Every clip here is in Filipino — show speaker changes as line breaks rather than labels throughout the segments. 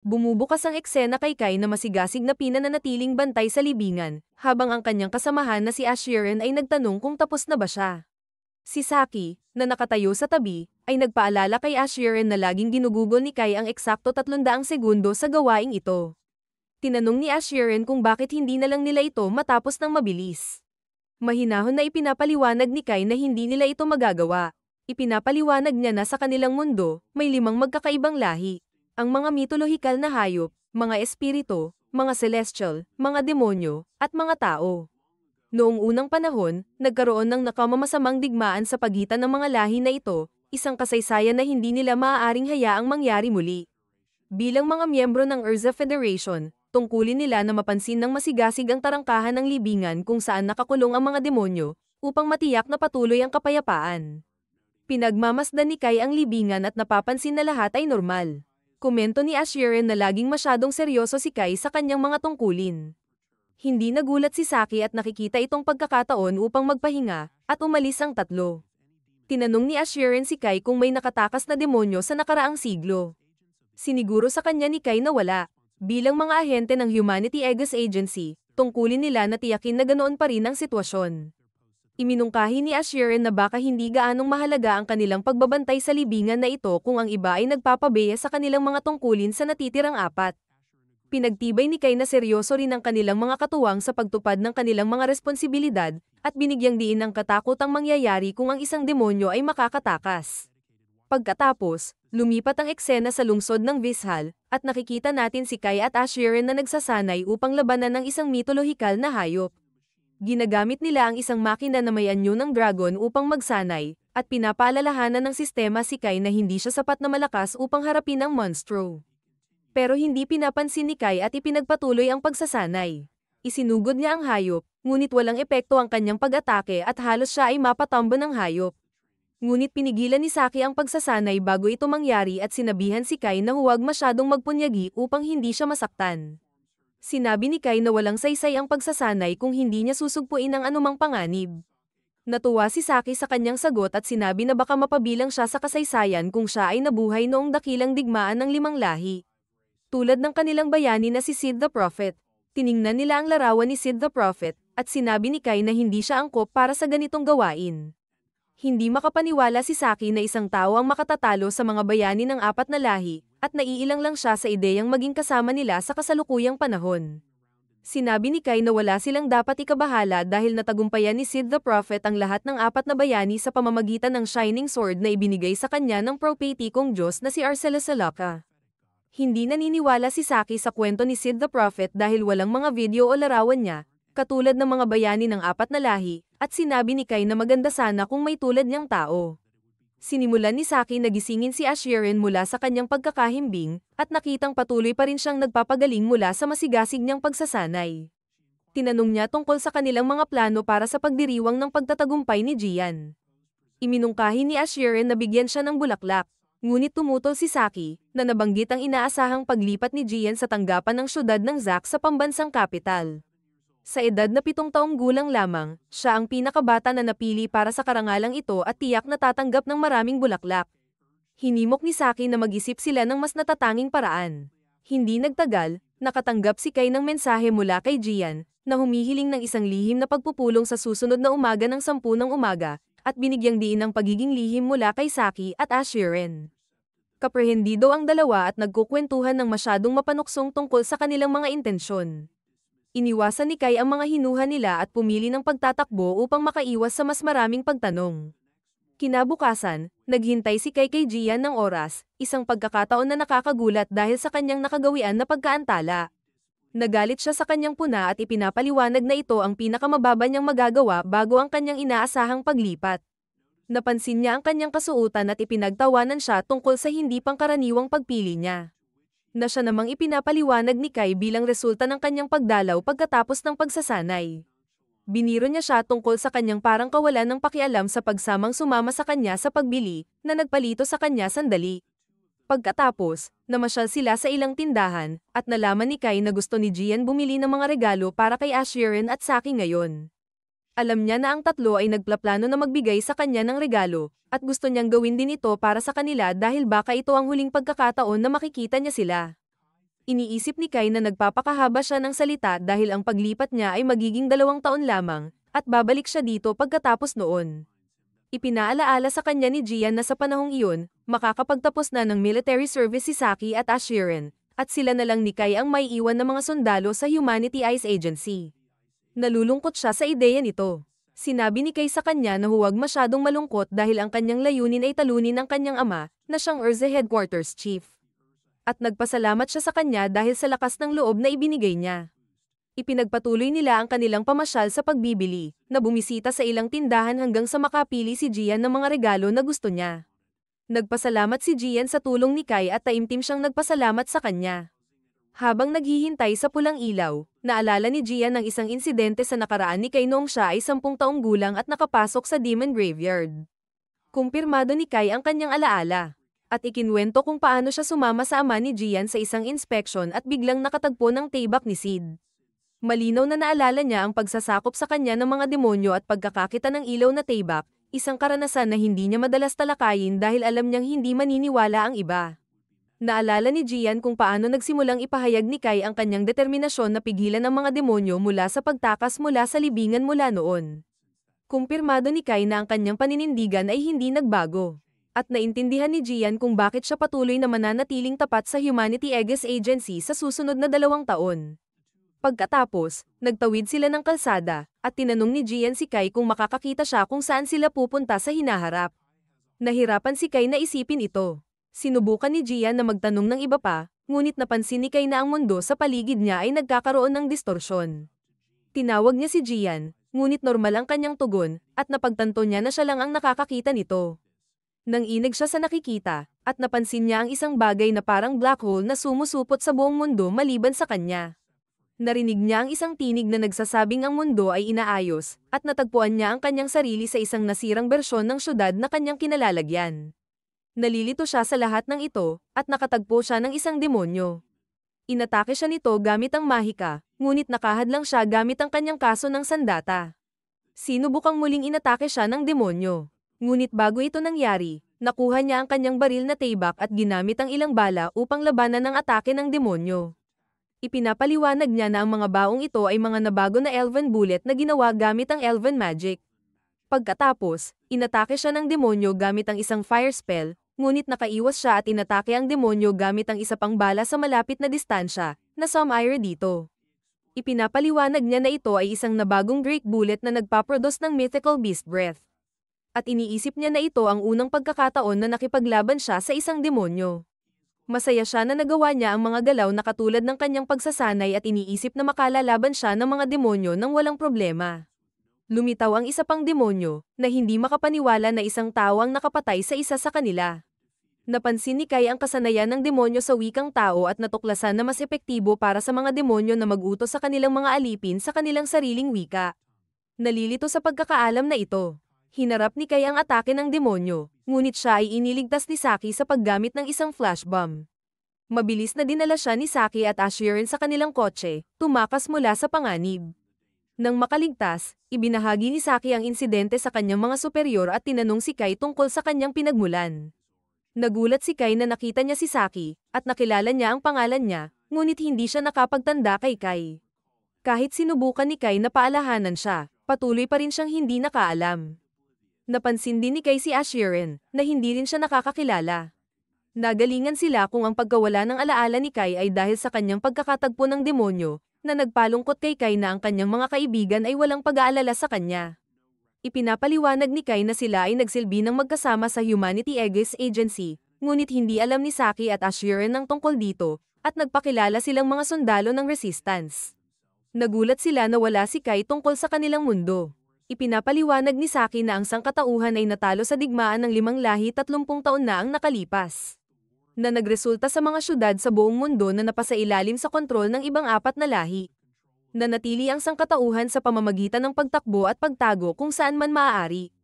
Bumubukas ang eksena kay Kai na masigasig na pinananatiling bantay sa libingan, habang ang kanyang kasamahan na si Ashiren ay nagtanong kung tapos na ba siya. Si Saki, na nakatayo sa tabi, ay nagpaalala kay Ashiren na laging ginugugol ni Kai ang eksakto 300 segundo sa gawaing ito. Tinanong ni Ashiren kung bakit hindi na lang nila ito matapos ng mabilis. Mahinahon na ipinapaliwanag ni Kai na hindi nila ito magagawa. Ipinapaliwanag niya na sa kanilang mundo, may limang magkakaibang lahi, ang mga mitolohikal na hayop, mga espirito, mga celestial, mga demonyo, at mga tao. Noong unang panahon, nagkaroon ng nakamamasamang digmaan sa pagitan ng mga lahi na ito, isang kasaysayan na hindi nila maaaring hayaang mangyari muli. Bilang mga miyembro ng Urza Federation, tungkulin nila na mapansin ng masigasig ang tarangkahan ng libingan kung saan nakakulong ang mga demonyo, upang matiyak na patuloy ang kapayapaan. Pinagmamasdan ni Kai ang libingan at napapansin na lahat ay normal. Komento ni Asherin na laging masyadong seryoso si Kai sa kanyang mga tungkulin. Hindi nagulat si Saki at nakikita itong pagkakataon upang magpahinga, at umalis ang tatlo. Tinanong ni Asherin si Kai kung may nakatakas na demonyo sa nakaraang siglo. Siniguro sa kanya ni Kai na wala. Bilang mga ahente ng Humanity Egas Agency, tungkulin nila na tiyakin na ganoon pa rin ang sitwasyon. Iminungkahi ni Asherin na baka hindi gaanong mahalaga ang kanilang pagbabantay sa libingan na ito kung ang iba ay nagpapabeya sa kanilang mga tungkulin sa natitirang apat. Pinagtibay ni Kay na seryoso rin ang kanilang mga katuwang sa pagtupad ng kanilang mga responsibilidad, at binigyang diin ang katakot ang mangyayari kung ang isang demonyo ay makakatakas. Pagkatapos, lumipat ang eksena sa lungsod ng Vishal, at nakikita natin si Kay at Asherin na nagsasanay upang labanan ng isang mitolohikal na hayop ginagamit nila ang isang makina na may anyo ng dragon upang magsanay, at pinapalalahanan ng sistema si Kai na hindi siya sapat na malakas upang harapin ang monstro. Pero hindi pinapansin ni Kai at ipinagpatuloy ang pagsasanay. Isinugod niya ang hayop, ngunit walang epekto ang kanyang pag-atake at halos siya ay mapatambo ng hayop. Ngunit pinigilan ni Saki ang pagsasanay bago ito mangyari at sinabihan si Kai na huwag masyadong magpunyagi upang hindi siya masaktan. Sinabi ni Kai na walang saysay ang pagsasanay kung hindi niya susugpuin ang anumang panganib. Natuwa si Saki sa kanyang sagot at sinabi na baka mapabilang siya sa kasaysayan kung siya ay nabuhay noong dakilang digmaan ng limang lahi. Tulad ng kanilang bayani na si Sid the Prophet, tiningnan nila ang larawan ni Sid the Prophet, at sinabi ni Kai na hindi siya angkop para sa ganitong gawain. Hindi makapaniwala si Saki na isang tao ang makatatalo sa mga bayani ng apat na lahi, at naiilang lang siya sa ideyang maging kasama nila sa kasalukuyang panahon. Sinabi ni Kai na wala silang dapat ikabahala dahil natagumpayan ni Sid the Prophet ang lahat ng apat na bayani sa pamamagitan ng Shining Sword na ibinigay sa kanya ng propetikong Diyos na si Arcela Salaka. Hindi naniniwala si Saki sa kwento ni Sid the Prophet dahil walang mga video o larawan niya, katulad ng mga bayani ng apat na lahi, at sinabi ni Kai na maganda sana kung may tulad niyang tao. Sinimulan ni Saki na gisingin si Asherin mula sa kanyang pagkakahimbing, at nakitang patuloy pa rin siyang nagpapagaling mula sa masigasig niyang pagsasanay. Tinanong niya tungkol sa kanilang mga plano para sa pagdiriwang ng pagtatagumpay ni Jian. Iminungkahi ni Asherin na bigyan siya ng bulaklak, Ngunit tumutol si Saki, na nabanggit ang inaasahang paglipat ni Jian sa tanggapan ng syudad ng Zack sa pambansang kapital. Sa edad na pitong taong gulang lamang, siya ang pinakabata na napili para sa karangalang ito at tiyak na tatanggap ng maraming bulaklak. Hinimok ni Saki na mag-isip sila ng mas natatanging paraan. Hindi nagtagal, nakatanggap si Kai ng mensahe mula kay Jian, na humihiling ng isang lihim na pagpupulong sa susunod na umaga ng sampu ng umaga, at binigyang diin ng pagiging lihim mula kay Saki at Ashiren. Kaprehendido ang dalawa at nagkukwentuhan ng masyadong mapanuksong tungkol sa kanilang mga intensyon. Iniwasan ni Kai ang mga hinuha nila at pumili ng pagtatakbo upang makaiwas sa mas maraming pagtanong. Kinabukasan, naghintay si Kai kay Gian ng oras, isang pagkakataon na nakakagulat dahil sa kanyang nakagawian na pagkaantala. Nagalit siya sa kanyang puna at ipinapaliwanag na ito ang pinakamababa niyang magagawa bago ang kanyang inaasahang paglipat. Napansin niya ang kanyang kasuutan at ipinagtawanan siya tungkol sa hindi pangkaraniwang pagpili niya na siya namang ipinapaliwanag ni Kai bilang resulta ng kanyang pagdalaw pagkatapos ng pagsasanay. Biniro niya siya tungkol sa kanyang parang kawalan ng pakialam sa pagsamang sumama sa kanya sa pagbili na nagpalito sa kanya sandali. Pagkatapos, namasyal sila sa ilang tindahan at nalaman ni Kai na gusto ni Gian bumili ng mga regalo para kay Asherin at Saki ngayon. Alam niya na ang tatlo ay nagplaplano na magbigay sa kanya ng regalo, at gusto niyang gawin din ito para sa kanila dahil baka ito ang huling pagkakataon na makikita niya sila. Iniisip ni Kai na nagpapakahaba siya ng salita dahil ang paglipat niya ay magiging dalawang taon lamang, at babalik siya dito pagkatapos noon. Ipinaalaala sa kanya ni Jian na sa panahong iyon, makakapagtapos na ng military service si Saki at Ashirin, at sila na lang ni Kai ang may iwan ng mga sundalo sa Humanity Ice Agency. Nalulungkot siya sa ideya nito. Sinabi ni Kay sa kanya na huwag masyadong malungkot dahil ang kanyang layunin ay talunin ang kanyang ama, na siyang Urze Headquarters Chief. At nagpasalamat siya sa kanya dahil sa lakas ng loob na ibinigay niya. Ipinagpatuloy nila ang kanilang pamasyal sa pagbibili, na bumisita sa ilang tindahan hanggang sa makapili si Gian ng mga regalo na gusto niya. Nagpasalamat si Gian sa tulong ni Kai at taimtim siyang nagpasalamat sa kanya. Habang naghihintay sa pulang ilaw, naalala ni Gian ang isang insidente sa nakaraan ni Kai noong siya ay sampung taong gulang at nakapasok sa Demon Graveyard. Kumpirmado ni Kai ang kanyang alaala, at ikinwento kung paano siya sumama sa ama ni Gian sa isang inspection at biglang nakatagpo ng tayback ni Sid. Malinaw na naalala niya ang pagsasakop sa kanya ng mga demonyo at pagkakakita ng ilaw na tayback, isang karanasan na hindi niya madalas talakayin dahil alam niyang hindi maniniwala ang iba naalala ni Gian kung paano nagsimulang ipahayag ni Kai ang kanyang determinasyon na pigilan ang mga demonyo mula sa pagtakas mula sa libingan mula noon. Kumpirmado ni Kai na ang kanyang paninindigan ay hindi nagbago. At naintindihan ni Gian kung bakit siya patuloy na mananatiling tapat sa Humanity Aegis Agency sa susunod na dalawang taon. Pagkatapos, nagtawid sila ng kalsada, at tinanong ni Gian si Kai kung makakakita siya kung saan sila pupunta sa hinaharap. Nahirapan si Kai na isipin ito. Sinubukan ni Gia na magtanong ng iba pa, ngunit napansin ni Kay na ang mundo sa paligid niya ay nagkakaroon ng distorsyon. Tinawag niya si Gian, ngunit normal ang kanyang tugon, at napagtanto niya na siya lang ang nakakakita nito. Nang inig siya sa nakikita, at napansin niya ang isang bagay na parang black hole na sumusupot sa buong mundo maliban sa kanya. Narinig niya ang isang tinig na nagsasabing ang mundo ay inaayos, at natagpuan niya ang kanyang sarili sa isang nasirang bersyon ng syudad na kanyang kinalalagyan. Nalilito siya sa lahat ng ito, at nakatagpo siya ng isang demonyo. Inatake siya nito gamit ang mahika, ngunit nakahad lang siya gamit ang kanyang kaso ng sandata. Sinubukang muling inatake siya ng demonyo. Ngunit bago ito nangyari, nakuha niya ang kanyang baril na taybak at ginamit ang ilang bala upang labanan ang atake ng demonyo. Ipinapaliwanag niya na ang mga baong ito ay mga nabago na elven bullet na ginawa gamit ang elven magic. Pagkatapos, inatake siya ng demonyo gamit ang isang fire spell, ngunit nakaiwas siya at inatake ang demonyo gamit ang isa pang bala sa malapit na distansya, na Samire dito. Ipinapaliwanag niya na ito ay isang nabagong Drake Bullet na nagpaproduce ng Mythical Beast Breath. At iniisip niya na ito ang unang pagkakataon na nakipaglaban siya sa isang demonyo. Masaya siya na nagawa niya ang mga galaw na katulad ng kanyang pagsasanay at iniisip na makalalaban siya ng mga demonyo nang walang problema. Lumitaw ang isa pang demonyo, na hindi makapaniwala na isang tao ang nakapatay sa isa sa kanila napansin ni Kai ang kasanayan ng demonyo sa wikang tao at natuklasan na mas epektibo para sa mga demonyo na maguto sa kanilang mga alipin sa kanilang sariling wika. Nalilito sa pagkakaalam na ito. Hinarap ni Kai ang atake ng demonyo, ngunit siya ay iniligtas ni Saki sa paggamit ng isang flash bomb. Mabilis na dinala siya ni Saki at Asherin sa kanilang kotse, tumakas mula sa panganib. Nang makaligtas, ibinahagi ni Saki ang insidente sa kanyang mga superior at tinanong si Kai tungkol sa kanyang pinagmulan. Nagulat si Kai na nakita niya si Saki, at nakilala niya ang pangalan niya, ngunit hindi siya nakapagtanda kay Kai. Kahit sinubukan ni Kai na paalahanan siya, patuloy pa rin siyang hindi nakaalam. Napansin din ni Kai si Ashirin na hindi rin siya nakakakilala. Nagalingan sila kung ang pagkawala ng alaala ni Kai ay dahil sa kanyang pagkakatagpo ng demonyo, na nagpalungkot kay Kai na ang kanyang mga kaibigan ay walang pag-aalala sa kanya. Ipinapaliwanag ni Kai na sila ay nagsilbi ng magkasama sa Humanity Aegis Agency, ngunit hindi alam ni Saki at Ashirin ng tungkol dito, at nagpakilala silang mga sundalo ng resistance. Nagulat sila na wala si Kai tungkol sa kanilang mundo. Ipinapaliwanag ni Saki na ang sangkatauhan ay natalo sa digmaan ng limang lahi 30 taon na ang nakalipas na nagresulta sa mga syudad sa buong mundo na napasailalim sa kontrol ng ibang apat na lahi nanatili ang sangkatauhan sa pamamagitan ng pagtakbo at pagtago kung saan man maaari.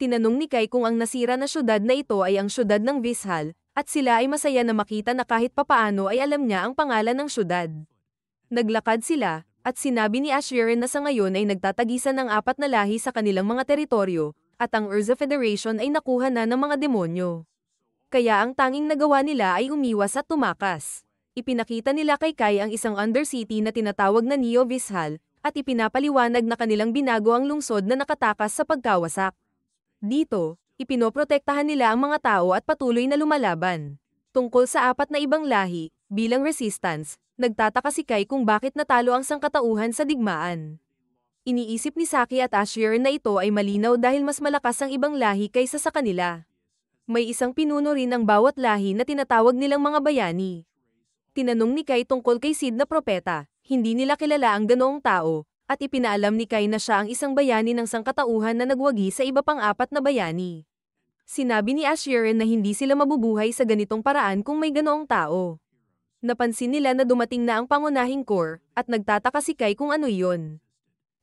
Tinanong ni Kai kung ang nasira na syudad na ito ay ang syudad ng Vishal, at sila ay masaya na makita na kahit papaano ay alam niya ang pangalan ng syudad. Naglakad sila, at sinabi ni Asherin na sa ngayon ay nagtatagisan ng apat na lahi sa kanilang mga teritoryo, at ang Urza Federation ay nakuha na ng mga demonyo. Kaya ang tanging nagawa nila ay umiwas at tumakas ipinakita nila kay Kai ang isang undercity na tinatawag na Neo Vishal, at ipinapaliwanag na kanilang binago ang lungsod na nakatakas sa pagkawasak. Dito, ipinoprotektahan nila ang mga tao at patuloy na lumalaban. Tungkol sa apat na ibang lahi, bilang resistance, nagtataka si Kai kung bakit natalo ang sangkatauhan sa digmaan. Iniisip ni Saki at Asher na ito ay malinaw dahil mas malakas ang ibang lahi kaysa sa kanila. May isang pinuno rin ang bawat lahi na tinatawag nilang mga bayani, Tinanong ni Kai tungkol kay Sid na propeta, hindi nila kilala ang ganoong tao, at ipinaalam ni Kai na siya ang isang bayani ng sangkatauhan na nagwagi sa iba pang apat na bayani. Sinabi ni Asheron na hindi sila mabubuhay sa ganitong paraan kung may ganoong tao. Napansin nila na dumating na ang pangunahing core, at nagtataka si Kai kung ano yon.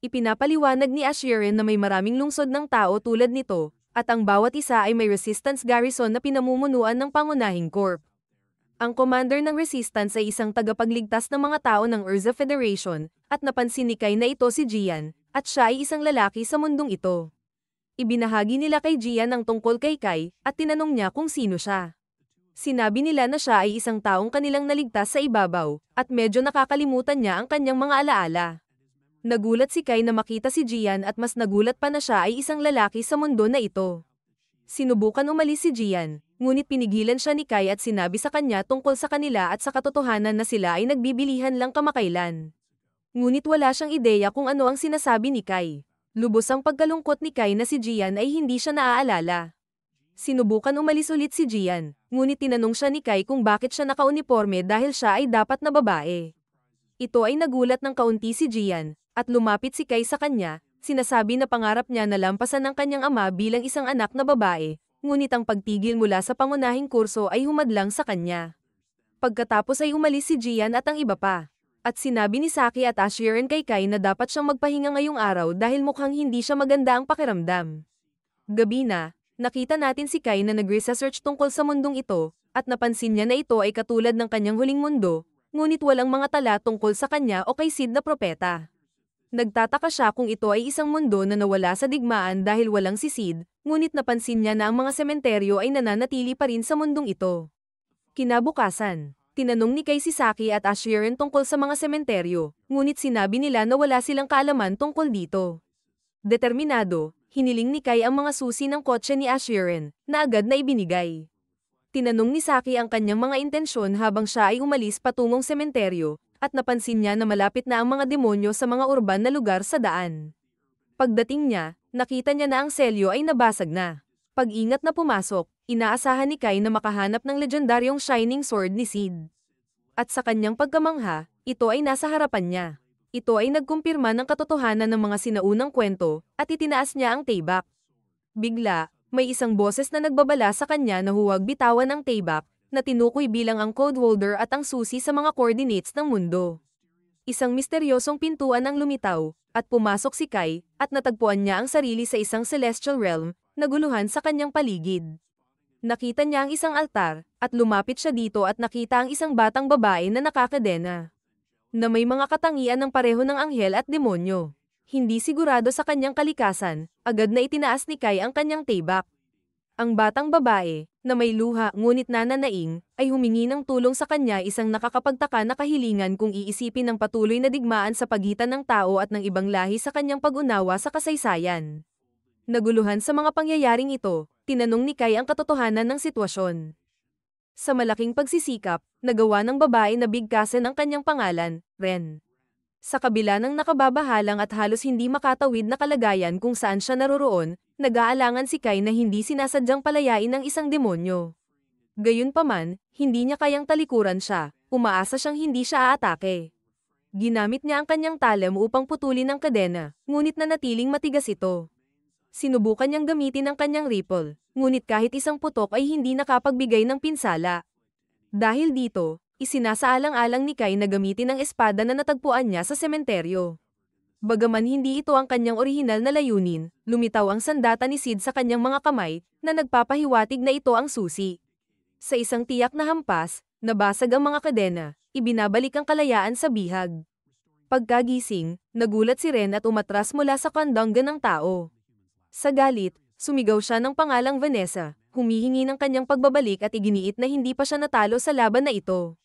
Ipinapaliwanag ni Asheron na may maraming lungsod ng tao tulad nito, at ang bawat isa ay may resistance garrison na pinamumunuan ng pangunahing corp ang commander ng resistance ay isang tagapagligtas ng mga tao ng Urza Federation, at napansin ni Kai na ito si Jian, at siya ay isang lalaki sa mundong ito. Ibinahagi nila kay Jian ang tungkol kay Kai, at tinanong niya kung sino siya. Sinabi nila na siya ay isang taong kanilang naligtas sa ibabaw, at medyo nakakalimutan niya ang kanyang mga alaala. Nagulat si Kai na makita si Jian at mas nagulat pa na siya ay isang lalaki sa mundo na ito sinubukan umalis si Jian, ngunit pinigilan siya ni Kai at sinabi sa kanya tungkol sa kanila at sa katotohanan na sila ay nagbibilihan lang kamakailan. Ngunit wala siyang ideya kung ano ang sinasabi ni Kai. Lubos ang pagkalungkot ni Kai na si Jian ay hindi siya naaalala. Sinubukan umalis ulit si Jian, ngunit tinanong siya ni Kai kung bakit siya nakauniforme dahil siya ay dapat na babae. Ito ay nagulat ng kaunti si Jian, at lumapit si Kai sa kanya, sinasabi na pangarap niya na lampasan ang kanyang ama bilang isang anak na babae, ngunit ang pagtigil mula sa pangunahing kurso ay humadlang sa kanya. Pagkatapos ay umalis si Jian at ang iba pa. At sinabi ni Saki at Ashiren kay Kai na dapat siyang magpahinga ngayong araw dahil mukhang hindi siya maganda ang pakiramdam. Gabi na, nakita natin si Kai na nag-research tungkol sa mundong ito, at napansin niya na ito ay katulad ng kanyang huling mundo, ngunit walang mga tala tungkol sa kanya o kay Sid na propeta. Nagtataka siya kung ito ay isang mundo na nawala sa digmaan dahil walang si sisid, ngunit napansin niya na ang mga sementeryo ay nananatili pa rin sa mundong ito. Kinabukasan, tinanong ni Kay si Saki at Asheron tungkol sa mga sementeryo, ngunit sinabi nila na wala silang kaalaman tungkol dito. Determinado, hiniling ni Kai ang mga susi ng kotse ni Asheron, na agad na ibinigay. Tinanong ni Saki ang kanyang mga intensyon habang siya ay umalis patungong sementeryo, at napansin niya na malapit na ang mga demonyo sa mga urban na lugar sa daan. Pagdating niya, nakita niya na ang selyo ay nabasag na. Pag-ingat na pumasok, inaasahan ni Kai na makahanap ng legendaryong Shining Sword ni Sid. At sa kanyang pagkamangha, ito ay nasa harapan niya. Ito ay nagkumpirma ng katotohanan ng mga sinaunang kwento at itinaas niya ang tayback. Bigla, may isang boses na nagbabala sa kanya na huwag bitawan ang tayback na tinukoy bilang ang code holder at ang susi sa mga coordinates ng mundo. Isang misteryosong pintuan ang lumitaw, at pumasok si Kai, at natagpuan niya ang sarili sa isang celestial realm, naguluhan sa kanyang paligid. Nakita niya ang isang altar, at lumapit siya dito at nakita ang isang batang babae na nakakadena. Na may mga katangian ng pareho ng anghel at demonyo. Hindi sigurado sa kanyang kalikasan, agad na itinaas ni Kai ang kanyang tayback. Ang batang babae, na may luha ngunit nananaing, ay humingi ng tulong sa kanya isang nakakapagtaka na kahilingan kung iisipin ang patuloy na digmaan sa pagitan ng tao at ng ibang lahi sa kanyang pag-unawa sa kasaysayan. Naguluhan sa mga pangyayaring ito, tinanong ni Kai ang katotohanan ng sitwasyon. Sa malaking pagsisikap, nagawa ng babae na bigkasin ang kanyang pangalan, Ren. Sa kabila ng nakababahalang at halos hindi makatawid na kalagayan kung saan siya naroroon, nag-aalangan si Kai na hindi sinasadyang palayain ng isang demonyo. Gayunpaman, hindi niya kayang talikuran siya, umaasa siyang hindi siya aatake. Ginamit niya ang kanyang talam upang putulin ang kadena, ngunit nanatiling matigas ito. Sinubukan niyang gamitin ang kanyang ripple, ngunit kahit isang putok ay hindi nakapagbigay ng pinsala. Dahil dito, isinasaalang-alang ni Kai na gamitin ang espada na natagpuan niya sa sementeryo. Bagaman hindi ito ang kanyang orihinal na layunin, lumitaw ang sandata ni Sid sa kanyang mga kamay na nagpapahiwatig na ito ang susi. Sa isang tiyak na hampas, nabasag ang mga kadena, ibinabalik ang kalayaan sa bihag. Pagkagising, nagulat si Ren at umatras mula sa kandangga ng tao. Sa galit, sumigaw siya ng pangalang Vanessa, humihingi ng kanyang pagbabalik at iginiit na hindi pa siya natalo sa laban na ito.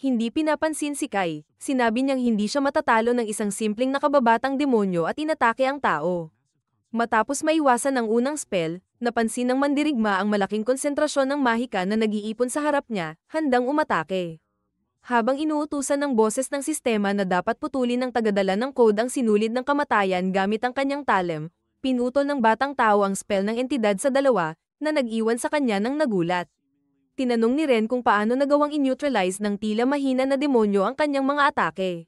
Hindi pinapansin si Kai, sinabi niyang hindi siya matatalo ng isang simpleng nakababatang demonyo at inatake ang tao. Matapos maiwasan ang unang spell, napansin ng mandirigma ang malaking konsentrasyon ng mahika na nag-iipon sa harap niya, handang umatake. Habang inuutusan ng boses ng sistema na dapat putulin ng tagadala ng code ang sinulid ng kamatayan gamit ang kanyang talem, pinutol ng batang tao ang spell ng entidad sa dalawa, na nag-iwan sa kanya ng nagulat tinanong ni Ren kung paano nagawang in-neutralize ng tila mahina na demonyo ang kanyang mga atake.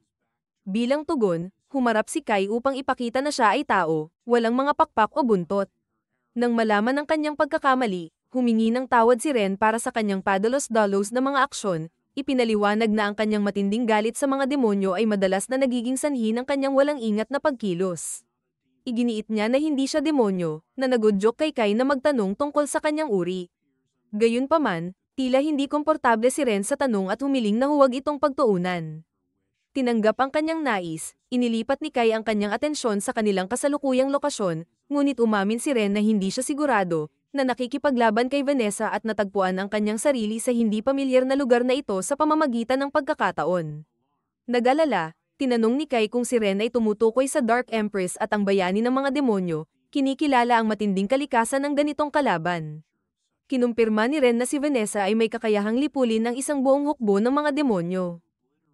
Bilang tugon, humarap si Kai upang ipakita na siya ay tao, walang mga pakpak o buntot. Nang malaman ang kanyang pagkakamali, humingi ng tawad si Ren para sa kanyang padalos-dalos na mga aksyon, ipinaliwanag na ang kanyang matinding galit sa mga demonyo ay madalas na nagiging sanhi ng kanyang walang ingat na pagkilos. Iginiit niya na hindi siya demonyo, na nagudyok kay Kai na magtanong tungkol sa kanyang uri, Gayunpaman, tila hindi komportable si Ren sa tanong at humiling na huwag itong pagtuunan. Tinanggap ang kanyang nais, inilipat ni Kai ang kanyang atensyon sa kanilang kasalukuyang lokasyon, ngunit umamin si Ren na hindi siya sigurado na nakikipaglaban kay Vanessa at natagpuan ang kanyang sarili sa hindi pamilyar na lugar na ito sa pamamagitan ng pagkakataon. Nagalala, tinanong ni Kai kung si Ren ay tumutukoy sa Dark Empress at ang bayani ng mga demonyo, kinikilala ang matinding kalikasan ng ganitong kalaban kinumpirma ni Ren na si Vanessa ay may kakayahang lipulin ng isang buong hukbo ng mga demonyo.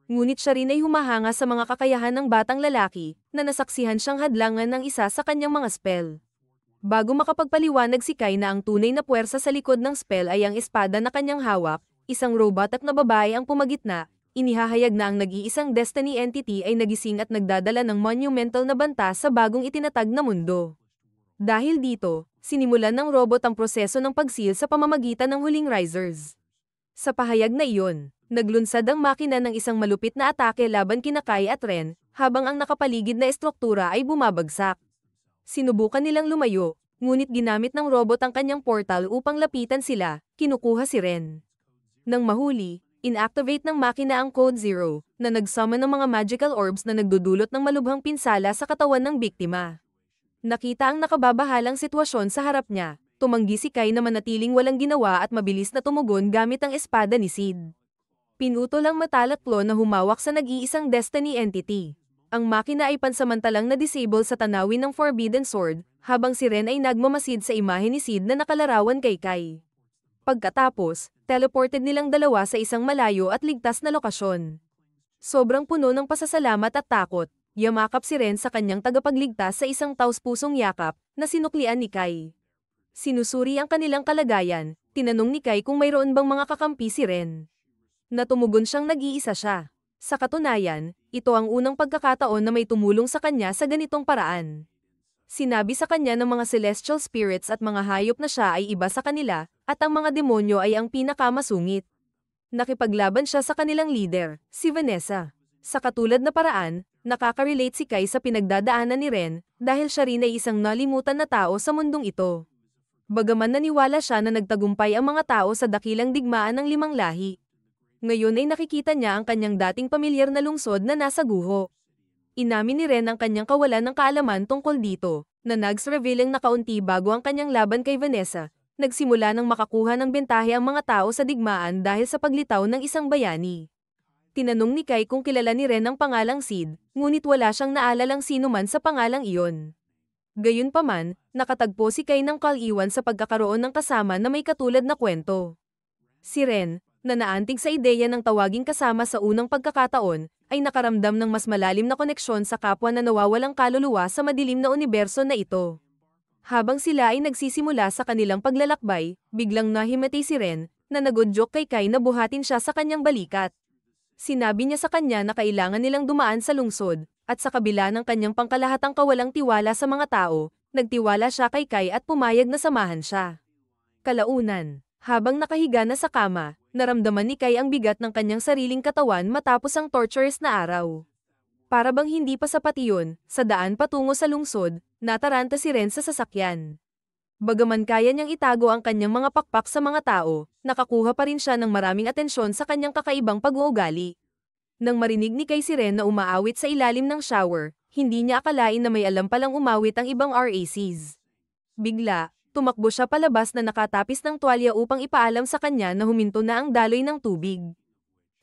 Ngunit siya rin ay humahanga sa mga kakayahan ng batang lalaki, na nasaksihan siyang hadlangan ng isa sa kanyang mga spell. Bago makapagpaliwanag si Kai na ang tunay na puwersa sa likod ng spell ay ang espada na kanyang hawak, isang robot at na babae ang pumagitna, inihahayag na ang nag-iisang destiny entity ay nagising at nagdadala ng monumental na banta sa bagong itinatag na mundo. Dahil dito, sinimulan ng robot ang proseso ng pagsil sa pamamagitan ng huling risers. Sa pahayag na iyon, naglunsad ang makina ng isang malupit na atake laban kina Kai at Ren, habang ang nakapaligid na estruktura ay bumabagsak. Sinubukan nilang lumayo, ngunit ginamit ng robot ang kanyang portal upang lapitan sila, kinukuha si Ren. Nang mahuli, inactivate ng makina ang Code Zero, na nagsama ng mga magical orbs na nagdudulot ng malubhang pinsala sa katawan ng biktima. Nakita ang nakababahalang sitwasyon sa harap niya. Tumanggi si Kai na manatiling walang ginawa at mabilis na tumugon gamit ang espada ni Sid. Pinutol ang matalatlo na humawak sa nag-iisang Destiny Entity. Ang makina ay pansamantalang na-disable sa tanawin ng Forbidden Sword, habang si Ren ay nagmamasid sa imahe ni Sid na nakalarawan kay Kai. Pagkatapos, teleported nilang dalawa sa isang malayo at ligtas na lokasyon. Sobrang puno ng pasasalamat at takot, yamakap si Ren sa kanyang tagapagligtas sa isang taus-pusong yakap na sinuklian ni Kai. Sinusuri ang kanilang kalagayan, tinanong ni Kai kung mayroon bang mga kakampi si Ren. Natumugon siyang nag-iisa siya. Sa katunayan, ito ang unang pagkakataon na may tumulong sa kanya sa ganitong paraan. Sinabi sa kanya ng mga celestial spirits at mga hayop na siya ay iba sa kanila, at ang mga demonyo ay ang pinakamasungit. Nakipaglaban siya sa kanilang leader, si Vanessa. Sa katulad na paraan, Nakaka-relate si Kai sa pinagdadaanan ni Ren, dahil siya rin ay isang nalimutan na tao sa mundong ito. Bagaman naniwala siya na nagtagumpay ang mga tao sa dakilang digmaan ng limang lahi. Ngayon ay nakikita niya ang kanyang dating pamilyar na lungsod na nasa guho. Inamin ni Ren ang kanyang kawalan ng kaalaman tungkol dito, na nags-revealing na kaunti bago ang kanyang laban kay Vanessa, nagsimula ng makakuha ng bentahe ang mga tao sa digmaan dahil sa paglitaw ng isang bayani tinanong ni Kai kung kilala ni Ren ang pangalang Sid, ngunit wala siyang naalalang sino man sa pangalang iyon. Gayunpaman, nakatagpo si Kai ng kaliwan sa pagkakaroon ng kasama na may katulad na kwento. Si Ren, na naantig sa ideya ng tawaging kasama sa unang pagkakataon, ay nakaramdam ng mas malalim na koneksyon sa kapwa na nawawalang kaluluwa sa madilim na universo na ito. Habang sila ay nagsisimula sa kanilang paglalakbay, biglang nahimatay si Ren, na nagodyok kay Kai na buhatin siya sa kanyang balikat sinabi niya sa kanya na kailangan nilang dumaan sa lungsod, at sa kabila ng kanyang pangkalahatang kawalang tiwala sa mga tao, nagtiwala siya kay Kai at pumayag na samahan siya. Kalaunan, habang nakahiga na sa kama, naramdaman ni Kai ang bigat ng kanyang sariling katawan matapos ang torturous na araw. Para bang hindi pa sapat iyon, sa daan patungo sa lungsod, nataranta si Ren sa sasakyan. Bagaman kaya niyang itago ang kanyang mga pakpak sa mga tao, nakakuha pa rin siya ng maraming atensyon sa kanyang kakaibang pag-uugali. Nang marinig ni Kay Siren na umaawit sa ilalim ng shower, hindi niya akalain na may alam palang umawit ang ibang RACs. Bigla, tumakbo siya palabas na nakatapis ng tuwalya upang ipaalam sa kanya na huminto na ang daloy ng tubig.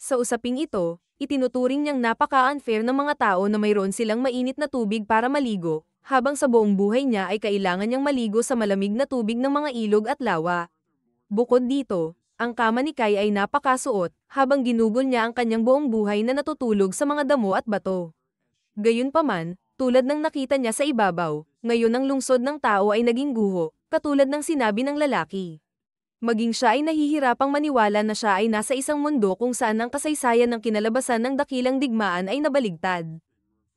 Sa usaping ito, itinuturing niyang napaka-unfair ng mga tao na mayroon silang mainit na tubig para maligo, habang sa buong buhay niya ay kailangan niyang maligo sa malamig na tubig ng mga ilog at lawa. Bukod dito, ang kama ni Kai ay napakasuot, habang ginugol niya ang kanyang buong buhay na natutulog sa mga damo at bato. Gayunpaman, tulad ng nakita niya sa ibabaw, ngayon ang lungsod ng tao ay naging guho, katulad ng sinabi ng lalaki. Maging siya ay nahihirapang maniwala na siya ay nasa isang mundo kung saan ang kasaysayan ng kinalabasan ng dakilang digmaan ay nabaligtad.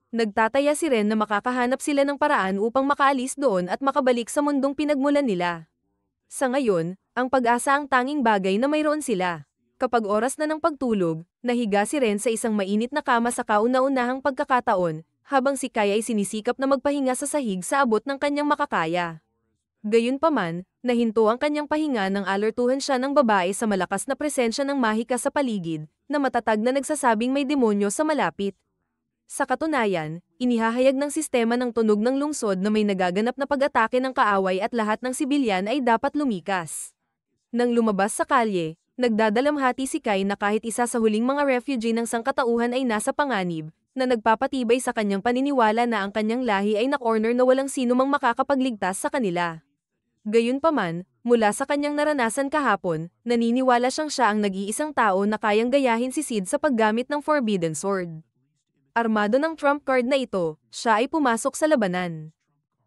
Nagtataya si Ren na makakahanap sila ng paraan upang makaalis doon at makabalik sa mundong pinagmulan nila. Sa ngayon, ang pag-asa ang tanging bagay na mayroon sila. Kapag oras na ng pagtulog, nahiga si Ren sa isang mainit na kama sa kauna-unahang pagkakataon, habang si Kaya ay sinisikap na magpahinga sa sahig sa abot ng kanyang makakaya. Gayunpaman, nahinto ang kanyang pahinga nang alertuhan siya ng babae sa malakas na presensya ng mahika sa paligid, na matatag na nagsasabing may demonyo sa malapit. Sa katunayan, inihahayag ng sistema ng tunog ng lungsod na may nagaganap na pag-atake ng kaaway at lahat ng sibilyan ay dapat lumikas. Nang lumabas sa kalye, nagdadalamhati si Kai na kahit isa sa huling mga refugee ng sangkatauhan ay nasa panganib, na nagpapatibay sa kanyang paniniwala na ang kanyang lahi ay na-corner na walang sino mang makakapagligtas sa kanila. Gayunpaman, mula sa kanyang naranasan kahapon, naniniwala siyang siya ang nag-iisang tao na kayang gayahin si Sid sa paggamit ng Forbidden Sword. Armado ng trump card na ito, siya ay pumasok sa labanan.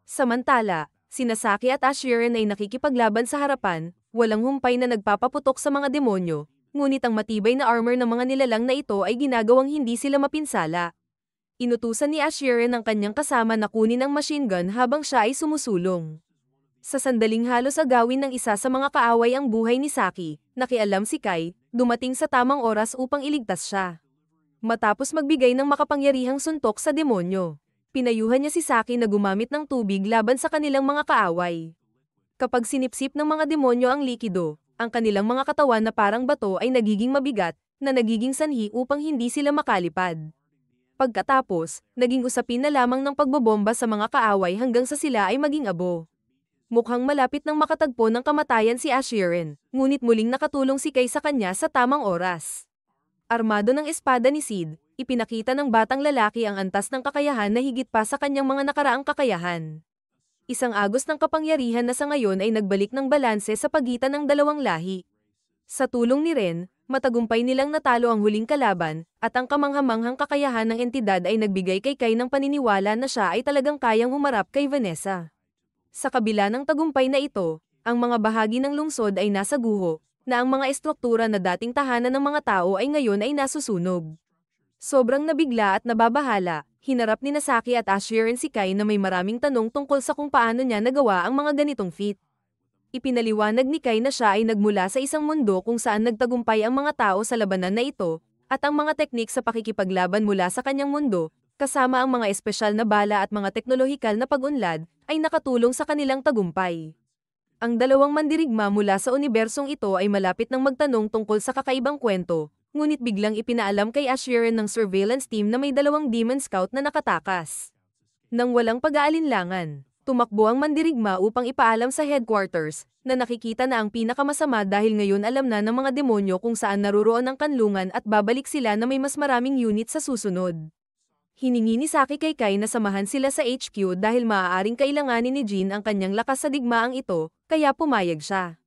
Samantala, sina Saki at Asheron ay nakikipaglaban sa harapan, walang humpay na nagpapaputok sa mga demonyo, ngunit ang matibay na armor ng mga nilalang na ito ay ginagawang hindi sila mapinsala. Inutusan ni Asheron ang kanyang kasama na kunin ang machine gun habang siya ay sumusulong. Sa sandaling halos agawin ng isa sa mga kaaway ang buhay ni Saki, nakialam si Kai, dumating sa tamang oras upang iligtas siya matapos magbigay ng makapangyarihang suntok sa demonyo. Pinayuhan niya si Saki na gumamit ng tubig laban sa kanilang mga kaaway. Kapag sinipsip ng mga demonyo ang likido, ang kanilang mga katawan na parang bato ay nagiging mabigat, na nagiging sanhi upang hindi sila makalipad. Pagkatapos, naging usapin na lamang ng pagbobomba sa mga kaaway hanggang sa sila ay maging abo. Mukhang malapit ng makatagpo ng kamatayan si Asherin, ngunit muling nakatulong si Kay sa kanya sa tamang oras. Armado ng espada ni Sid, ipinakita ng batang lalaki ang antas ng kakayahan na higit pa sa kanyang mga nakaraang kakayahan. Isang agos ng kapangyarihan na sa ngayon ay nagbalik ng balanse sa pagitan ng dalawang lahi. Sa tulong ni Ren, matagumpay nilang natalo ang huling kalaban, at ang kamanghamanghang kakayahan ng entidad ay nagbigay kay Kai ng paniniwala na siya ay talagang kayang humarap kay Vanessa. Sa kabila ng tagumpay na ito, ang mga bahagi ng lungsod ay nasa guho, na ang mga estruktura na dating tahanan ng mga tao ay ngayon ay nasusunog. Sobrang nabigla at nababahala, hinarap ni Nasaki at Asher and Kai na may maraming tanong tungkol sa kung paano niya nagawa ang mga ganitong feat. Ipinaliwanag ni Kai na siya ay nagmula sa isang mundo kung saan nagtagumpay ang mga tao sa labanan na ito, at ang mga teknik sa pakikipaglaban mula sa kanyang mundo, kasama ang mga espesyal na bala at mga teknolohikal na pag-unlad, ay nakatulong sa kanilang tagumpay. Ang dalawang mandirigma mula sa unibersong ito ay malapit ng magtanong tungkol sa kakaibang kwento, ngunit biglang ipinaalam kay Asheron ng surveillance team na may dalawang demon scout na nakatakas. Nang walang pag-aalinlangan, tumakbo ang mandirigma upang ipaalam sa headquarters na nakikita na ang pinakamasama dahil ngayon alam na ng mga demonyo kung saan naruroon ang kanlungan at babalik sila na may mas maraming unit sa susunod hiningi ni Saki kay Kai na samahan sila sa HQ dahil maaaring kailanganin ni Jin ang kanyang lakas sa digmaang ito, kaya pumayag siya.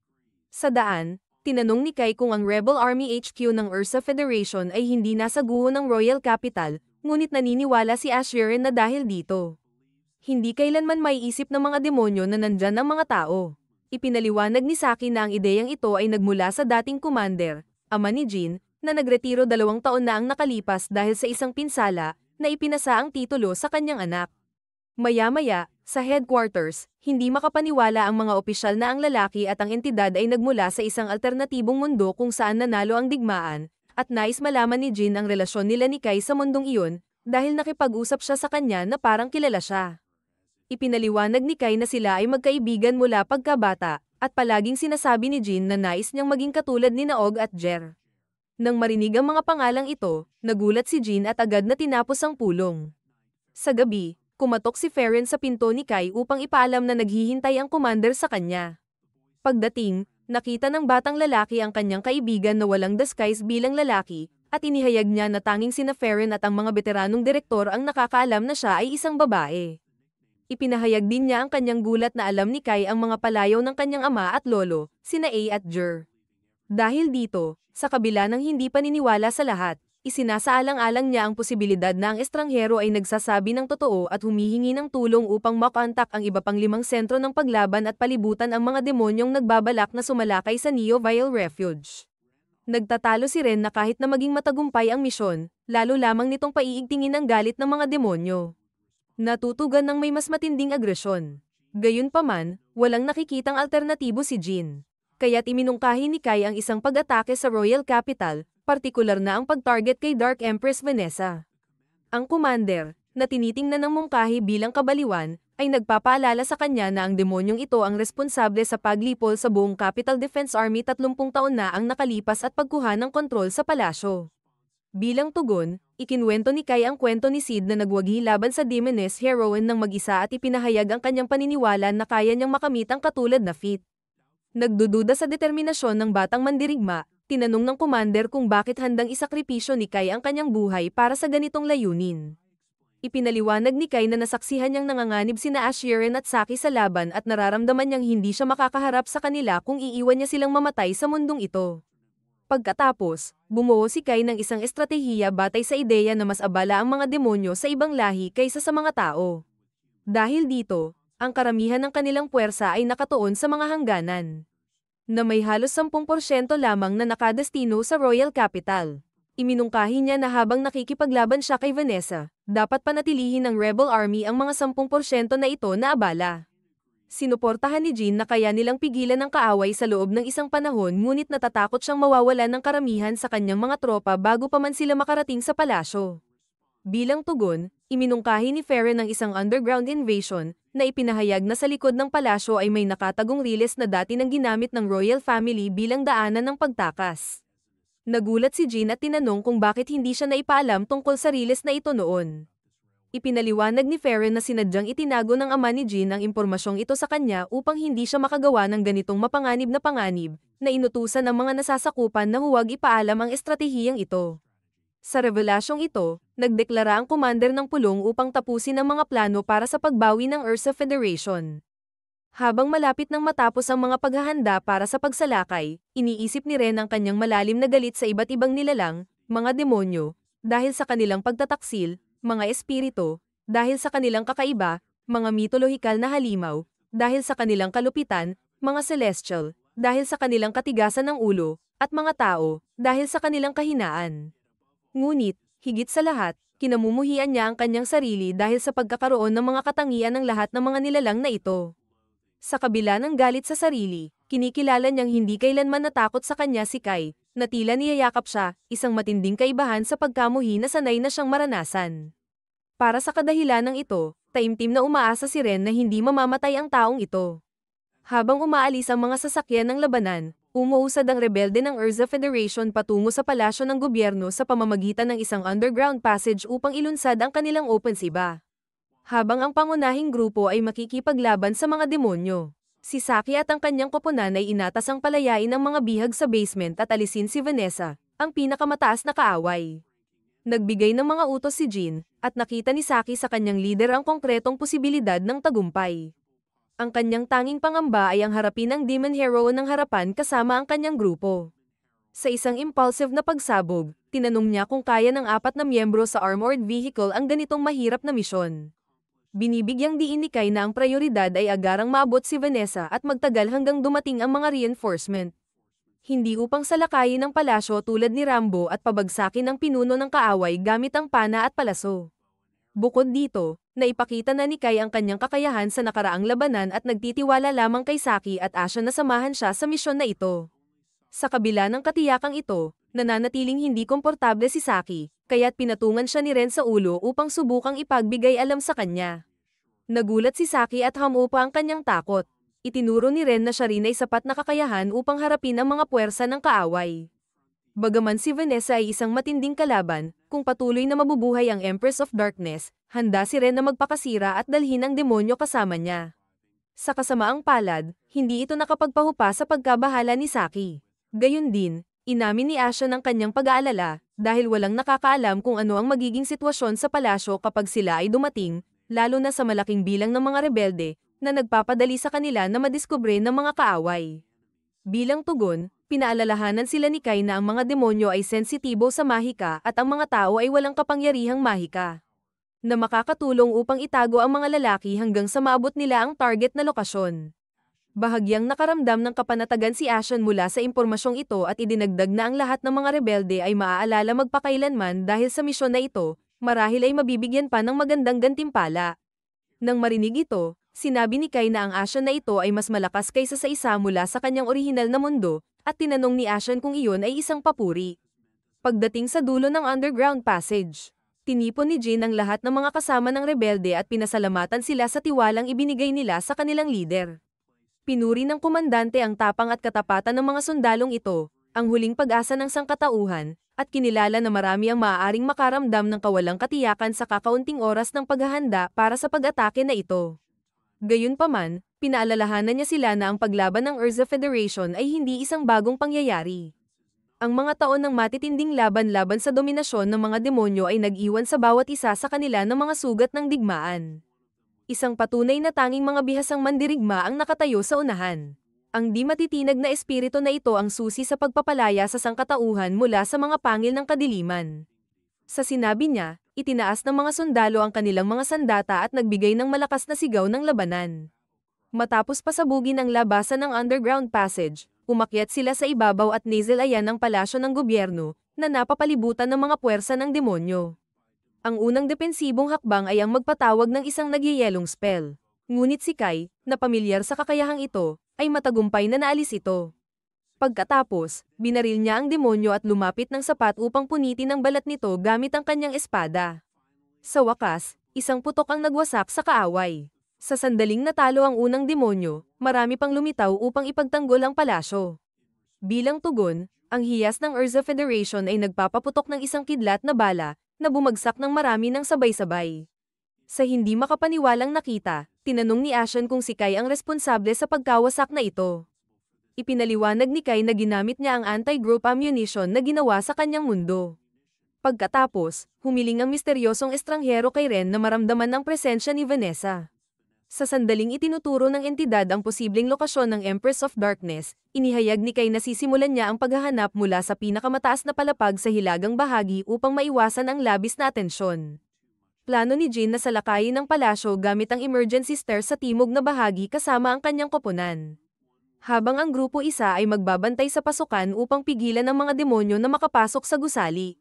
Sa daan, tinanong ni Kai kung ang Rebel Army HQ ng Ursa Federation ay hindi nasa guho ng Royal Capital, ngunit naniniwala si Asherin na dahil dito. Hindi kailanman maiisip ng mga demonyo na nandyan ang mga tao. Ipinaliwanag ni Saki na ang ideyang ito ay nagmula sa dating commander, ama ni Jin, na nagretiro dalawang taon na ang nakalipas dahil sa isang pinsala, na ipinasa ang titulo sa kanyang anak. Maya-maya, sa headquarters, hindi makapaniwala ang mga opisyal na ang lalaki at ang entidad ay nagmula sa isang alternatibong mundo kung saan nanalo ang digmaan, at nais malaman ni Jin ang relasyon nila ni Kai sa mundong iyon, dahil nakipag-usap siya sa kanya na parang kilala siya. Ipinaliwanag ni Kai na sila ay magkaibigan mula pagkabata, at palaging sinasabi ni Jin na nais niyang maging katulad ni Naog at Jer. Nang marinig ang mga pangalang ito, nagulat si Jean at agad na tinapos ang pulong. Sa gabi, kumatok si Ferren sa pinto ni Kai upang ipaalam na naghihintay ang commander sa kanya. Pagdating, nakita ng batang lalaki ang kanyang kaibigan na walang disguise bilang lalaki, at inihayag niya na tanging sina Ferren at ang mga beteranong direktor ang nakakaalam na siya ay isang babae. Ipinahayag din niya ang kanyang gulat na alam ni Kai ang mga palayaw ng kanyang ama at lolo, sina A at Jer. Dahil dito, sa kabila ng hindi paniniwala sa lahat, isinasaalang-alang niya ang posibilidad na ang estranghero ay nagsasabi ng totoo at humihingi ng tulong upang makontak ang iba pang limang sentro ng paglaban at palibutan ang mga demonyong nagbabalak na sumalakay sa Neo Neovile Refuge. Nagtatalo si Ren na kahit na maging matagumpay ang misyon, lalo lamang nitong paiigtingin ang galit ng mga demonyo. Natutugan ng may mas matinding agresyon. Gayunpaman, walang nakikitang alternatibo si Jin kaya't iminungkahi ni Kai ang isang pag-atake sa Royal Capital, partikular na ang pag-target kay Dark Empress Vanessa. Ang commander, na tinitingnan ng mungkahi bilang kabaliwan, ay nagpapaalala sa kanya na ang demonyong ito ang responsable sa paglipol sa buong Capital Defense Army 30 taon na ang nakalipas at pagkuha ng kontrol sa palasyo. Bilang tugon, ikinwento ni Kai ang kwento ni Sid na nagwagi laban sa Demoness Heroine ng mag-isa at ipinahayag ang kanyang paniniwala na kaya niyang makamit ang katulad na feat. Nagdududa sa determinasyon ng batang mandirigma, tinanong ng commander kung bakit handang isakripisyo ni Kai ang kanyang buhay para sa ganitong layunin. Ipinaliwanag ni Kai na nasaksihan niyang nanganganib sina Ashiren at Saki sa laban at nararamdaman niyang hindi siya makakaharap sa kanila kung iiwan niya silang mamatay sa mundong ito. Pagkatapos, bumuo si Kai ng isang estratehiya batay sa ideya na mas abala ang mga demonyo sa ibang lahi kaysa sa mga tao. Dahil dito, ang karamihan ng kanilang puwersa ay nakatuon sa mga hangganan na may halos 10% lamang na nakadestino sa Royal Capital. Iminungkahi niya na habang nakikipaglaban siya kay Vanessa, dapat panatilihin ng Rebel Army ang mga 10% na ito na abala. Sinuportahan ni Jean na kaya nilang pigilan ang kaaway sa loob ng isang panahon ngunit natatakot siyang mawawala ng karamihan sa kanyang mga tropa bago pa man sila makarating sa palasyo. Bilang tugon, iminungkahi ni Ferre ng isang underground invasion na ipinahayag na sa likod ng palasyo ay may nakatagong riles na dati nang ginamit ng royal family bilang daanan ng pagtakas. Nagulat si Jean at tinanong kung bakit hindi siya naipaalam tungkol sa riles na ito noon. Ipinaliwanag ni Ferre na sinadyang itinago ng ama ni Jean ang impormasyong ito sa kanya upang hindi siya makagawa ng ganitong mapanganib na panganib, na inutusan ng mga nasasakupan na huwag ipaalam ang estratehiyang ito. Sa revelasyong ito, nagdeklara ang commander ng pulong upang tapusin ang mga plano para sa pagbawi ng Ursa Federation. Habang malapit nang matapos ang mga paghahanda para sa pagsalakay, iniisip ni Ren ang kanyang malalim na galit sa iba't ibang nilalang, mga demonyo, dahil sa kanilang pagtataksil, mga espirito, dahil sa kanilang kakaiba, mga mitolohikal na halimaw, dahil sa kanilang kalupitan, mga celestial, dahil sa kanilang katigasan ng ulo, at mga tao, dahil sa kanilang kahinaan. Ngunit, higit sa lahat, kinamumuhian niya ang kanyang sarili dahil sa pagkakaroon ng mga katangian ng lahat ng mga nilalang na ito. Sa kabila ng galit sa sarili, kinikilala niyang hindi kailanman natakot sa kanya si Kai, na tila niyayakap siya, isang matinding kaibahan sa pagkamuhi na sanay na siyang maranasan. Para sa kadahilan ng ito, taimtim na umaasa si Ren na hindi mamamatay ang taong ito. Habang umaalis ang mga sasakyan ng labanan, Umuusad ang rebelde ng Urza Federation patungo sa palasyo ng gobyerno sa pamamagitan ng isang underground passage upang ilunsad ang kanilang opensiba. Habang ang pangunahing grupo ay makikipaglaban sa mga demonyo. Si Saki at ang kanyang koponan ay inatas ang palayain ng mga bihag sa basement at alisin si Vanessa, ang pinakamataas na kaaway. Nagbigay ng mga utos si Jean, at nakita ni Saki sa kanyang lider ang konkretong posibilidad ng tagumpay. Ang kanyang tanging pangamba ay ang harapin ang Demon Hero ng harapan kasama ang kanyang grupo. Sa isang impulsive na pagsabog, tinanong niya kung kaya ng apat na miyembro sa armored vehicle ang ganitong mahirap na misyon. Binibigyang diin ni na ang prioridad ay agarang maabot si Vanessa at magtagal hanggang dumating ang mga reinforcement hindi upang salakayin ang palasyo tulad ni Rambo at pabagsakin ang pinuno ng kaaway gamit ang pana at palaso. Bukod dito, naipakita na ni Kai ang kanyang kakayahan sa nakaraang labanan at nagtitiwala lamang kay Saki at Asha na samahan siya sa misyon na ito. Sa kabila ng katiyakang ito, nananatiling hindi komportable si Saki, kaya't pinatungan siya ni Ren sa ulo upang subukang ipagbigay alam sa kanya. Nagulat si Saki at hamupa ang kanyang takot. Itinuro ni Ren na siya rin ay sapat na kakayahan upang harapin ang mga puwersa ng kaaway. Bagaman si Vanessa ay isang matinding kalaban, kung patuloy na mabubuhay ang Empress of Darkness, handa si Ren na magpakasira at dalhin ang demonyo kasama niya. Sa kasamaang palad, hindi ito nakapagpahupa sa pagkabahala ni Saki. Gayun din, inamin ni Asha ng kanyang pag-aalala, dahil walang nakakaalam kung ano ang magiging sitwasyon sa palasyo kapag sila ay dumating, lalo na sa malaking bilang ng mga rebelde, na nagpapadali sa kanila na madiskubre ng mga kaaway. Bilang tugon, pinaalalahanan sila ni Kai na ang mga demonyo ay sensitibo sa mahika at ang mga tao ay walang kapangyarihang mahika. Na makakatulong upang itago ang mga lalaki hanggang sa maabot nila ang target na lokasyon. Bahagyang nakaramdam ng kapanatagan si Ashen mula sa impormasyong ito at idinagdag na ang lahat ng mga rebelde ay maaalala magpakailanman dahil sa misyon na ito, marahil ay mabibigyan pa ng magandang gantimpala. Nang marinig ito, sinabi ni Kai na ang Ashen na ito ay mas malakas kaysa sa isa mula sa kanyang orihinal na mundo, at tinanong ni Ashen kung iyon ay isang papuri. Pagdating sa dulo ng underground passage, tinipon ni Jin ang lahat ng mga kasama ng rebelde at pinasalamatan sila sa tiwalang ibinigay nila sa kanilang lider. Pinuri ng komandante ang tapang at katapatan ng mga sundalong ito, ang huling pag-asa ng sangkatauhan, at kinilala na marami ang maaaring makaramdam ng kawalang katiyakan sa kakaunting oras ng paghahanda para sa pag-atake na ito. Gayunpaman, pinaalalahanan niya sila na ang paglaban ng Urza Federation ay hindi isang bagong pangyayari. Ang mga taon ng matitinding laban laban sa dominasyon ng mga demonyo ay nag-iwan sa bawat isa sa kanila ng mga sugat ng digmaan. Isang patunay na tanging mga bihasang mandirigma ang nakatayo sa unahan. Ang di matitinag na espiritu na ito ang susi sa pagpapalaya sa sangkatauhan mula sa mga pangil ng kadiliman. Sa sinabi niya, itinaas ng mga sundalo ang kanilang mga sandata at nagbigay ng malakas na sigaw ng labanan. Matapos pasabugin ang labasan ng underground passage, umakyat sila sa ibabaw at nasal ayan ng palasyo ng gobyerno, na napapalibutan ng mga puwersa ng demonyo. Ang unang depensibong hakbang ay ang magpatawag ng isang nagyayelong spell. Ngunit si Kai, na pamilyar sa kakayahang ito, ay matagumpay na naalis ito. Pagkatapos, binaril niya ang demonyo at lumapit ng sapat upang punitin ang balat nito gamit ang kanyang espada. Sa wakas, isang putok ang nagwasak sa kaaway. Sa sandaling natalo ang unang demonyo, marami pang lumitaw upang ipagtanggol ang palasyo. Bilang tugon, ang hiyas ng Urza Federation ay nagpapaputok ng isang kidlat na bala na bumagsak ng marami ng sabay-sabay. Sa hindi makapaniwalang nakita, tinanong ni Ashen kung si Kai ang responsable sa pagkawasak na ito ipinaliwanag ni Kai na ginamit niya ang anti-group ammunition na ginawa sa kanyang mundo. Pagkatapos, humiling ang misteryosong estranghero kay Ren na maramdaman ang presensya ni Vanessa. Sa sandaling itinuturo ng entidad ang posibleng lokasyon ng Empress of Darkness, inihayag ni Kai na sisimulan niya ang paghahanap mula sa pinakamataas na palapag sa hilagang bahagi upang maiwasan ang labis na atensyon. Plano ni Jin na salakayin ang palasyo gamit ang emergency stairs sa timog na bahagi kasama ang kanyang koponan habang ang grupo isa ay magbabantay sa pasukan upang pigilan ang mga demonyo na makapasok sa gusali.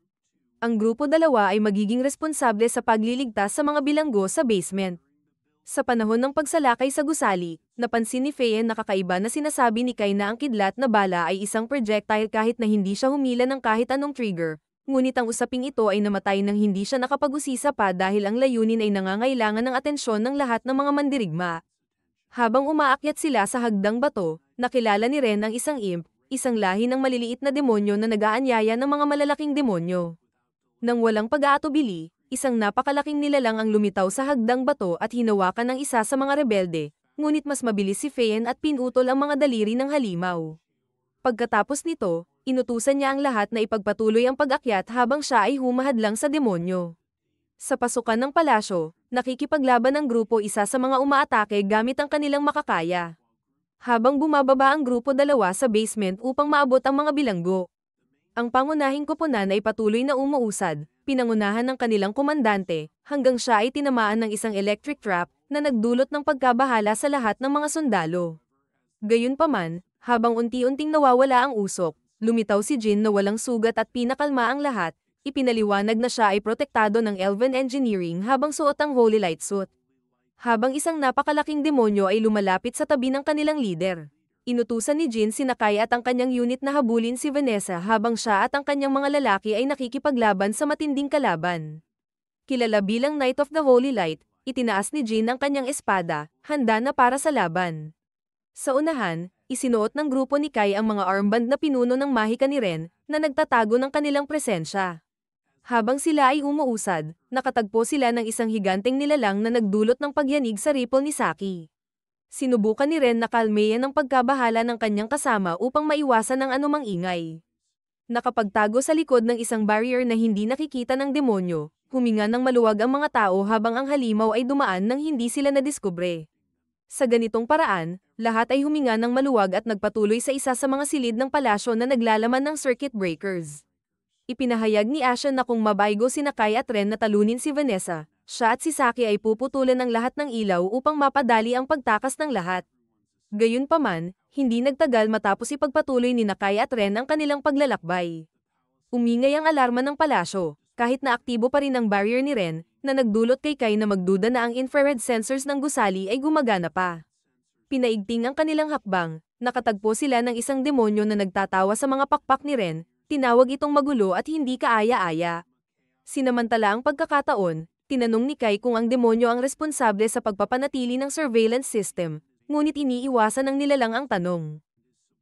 Ang grupo dalawa ay magiging responsable sa pagliligtas sa mga bilanggo sa basement. Sa panahon ng pagsalakay sa gusali, napansin ni Feyen na kakaiba na sinasabi ni Kai na ang kidlat na bala ay isang projectile kahit na hindi siya humila ng kahit anong trigger, ngunit ang usaping ito ay namatay nang hindi siya nakapag-usisa pa dahil ang layunin ay nangangailangan ng atensyon ng lahat ng mga mandirigma. Habang umaakyat sila sa hagdang bato, nakilala ni Ren ang isang imp, isang lahi ng maliliit na demonyo na nagaanyaya ng mga malalaking demonyo. Nang walang pag-aatubili, isang napakalaking nilalang ang lumitaw sa hagdang bato at hinawakan ng isa sa mga rebelde, ngunit mas mabilis si Feyen at pinutol ang mga daliri ng halimaw. Pagkatapos nito, inutusan niya ang lahat na ipagpatuloy ang pag-akyat habang siya ay humahadlang sa demonyo. Sa pasukan ng palasyo, nakikipaglaban ang grupo isa sa mga umaatake gamit ang kanilang makakaya. Habang bumababa ang grupo dalawa sa basement upang maabot ang mga bilanggo. Ang pangunahing koponan ay patuloy na umuusad, pinangunahan ng kanilang komandante, hanggang siya ay tinamaan ng isang electric trap na nagdulot ng pagkabahala sa lahat ng mga sundalo. Gayunpaman, habang unti-unting nawawala ang usok, lumitaw si Jin na walang sugat at pinakalma ang lahat, ipinaliwanag na siya ay protektado ng Elven Engineering habang suot ang Holy Light Suit. Habang isang napakalaking demonyo ay lumalapit sa tabi ng kanilang leader. Inutusan ni Jin si Nakai at ang kanyang unit na habulin si Vanessa habang siya at ang kanyang mga lalaki ay nakikipaglaban sa matinding kalaban. Kilala bilang Knight of the Holy Light, itinaas ni Jin ang kanyang espada, handa na para sa laban. Sa unahan, isinuot ng grupo ni Kai ang mga armband na pinuno ng mahika ni Ren, na nagtatago ng kanilang presensya. Habang sila ay umuusad, nakatagpo sila ng isang higanteng nilalang na nagdulot ng pagyanig sa ripple ni Saki. Sinubukan ni Ren na kalmeyan ang pagkabahala ng kanyang kasama upang maiwasan ang anumang ingay. Nakapagtago sa likod ng isang barrier na hindi nakikita ng demonyo, huminga ng maluwag ang mga tao habang ang halimaw ay dumaan nang hindi sila nadiskubre. Sa ganitong paraan, lahat ay huminga ng maluwag at nagpatuloy sa isa sa mga silid ng palasyo na naglalaman ng circuit breakers. Ipinahayag ni Ashen na kung mabaygo si Nakai at Ren na talunin si Vanessa, siya at si Saki ay puputulan ng lahat ng ilaw upang mapadali ang pagtakas ng lahat. Gayunpaman, hindi nagtagal matapos ipagpatuloy ni Nakai at Ren ang kanilang paglalakbay. Umingay ang alarma ng palasyo, kahit na aktibo pa rin ang barrier ni Ren, na nagdulot kay Kai na magduda na ang infrared sensors ng gusali ay gumagana pa. Pinaigting ang kanilang hakbang, nakatagpo sila ng isang demonyo na nagtatawa sa mga pakpak ni Ren, tinawag itong magulo at hindi kaaya-aya. Sinamantala ang pagkakataon, tinanong ni Kai kung ang demonyo ang responsable sa pagpapanatili ng surveillance system, ngunit iniiwasan ng nilalang ang tanong.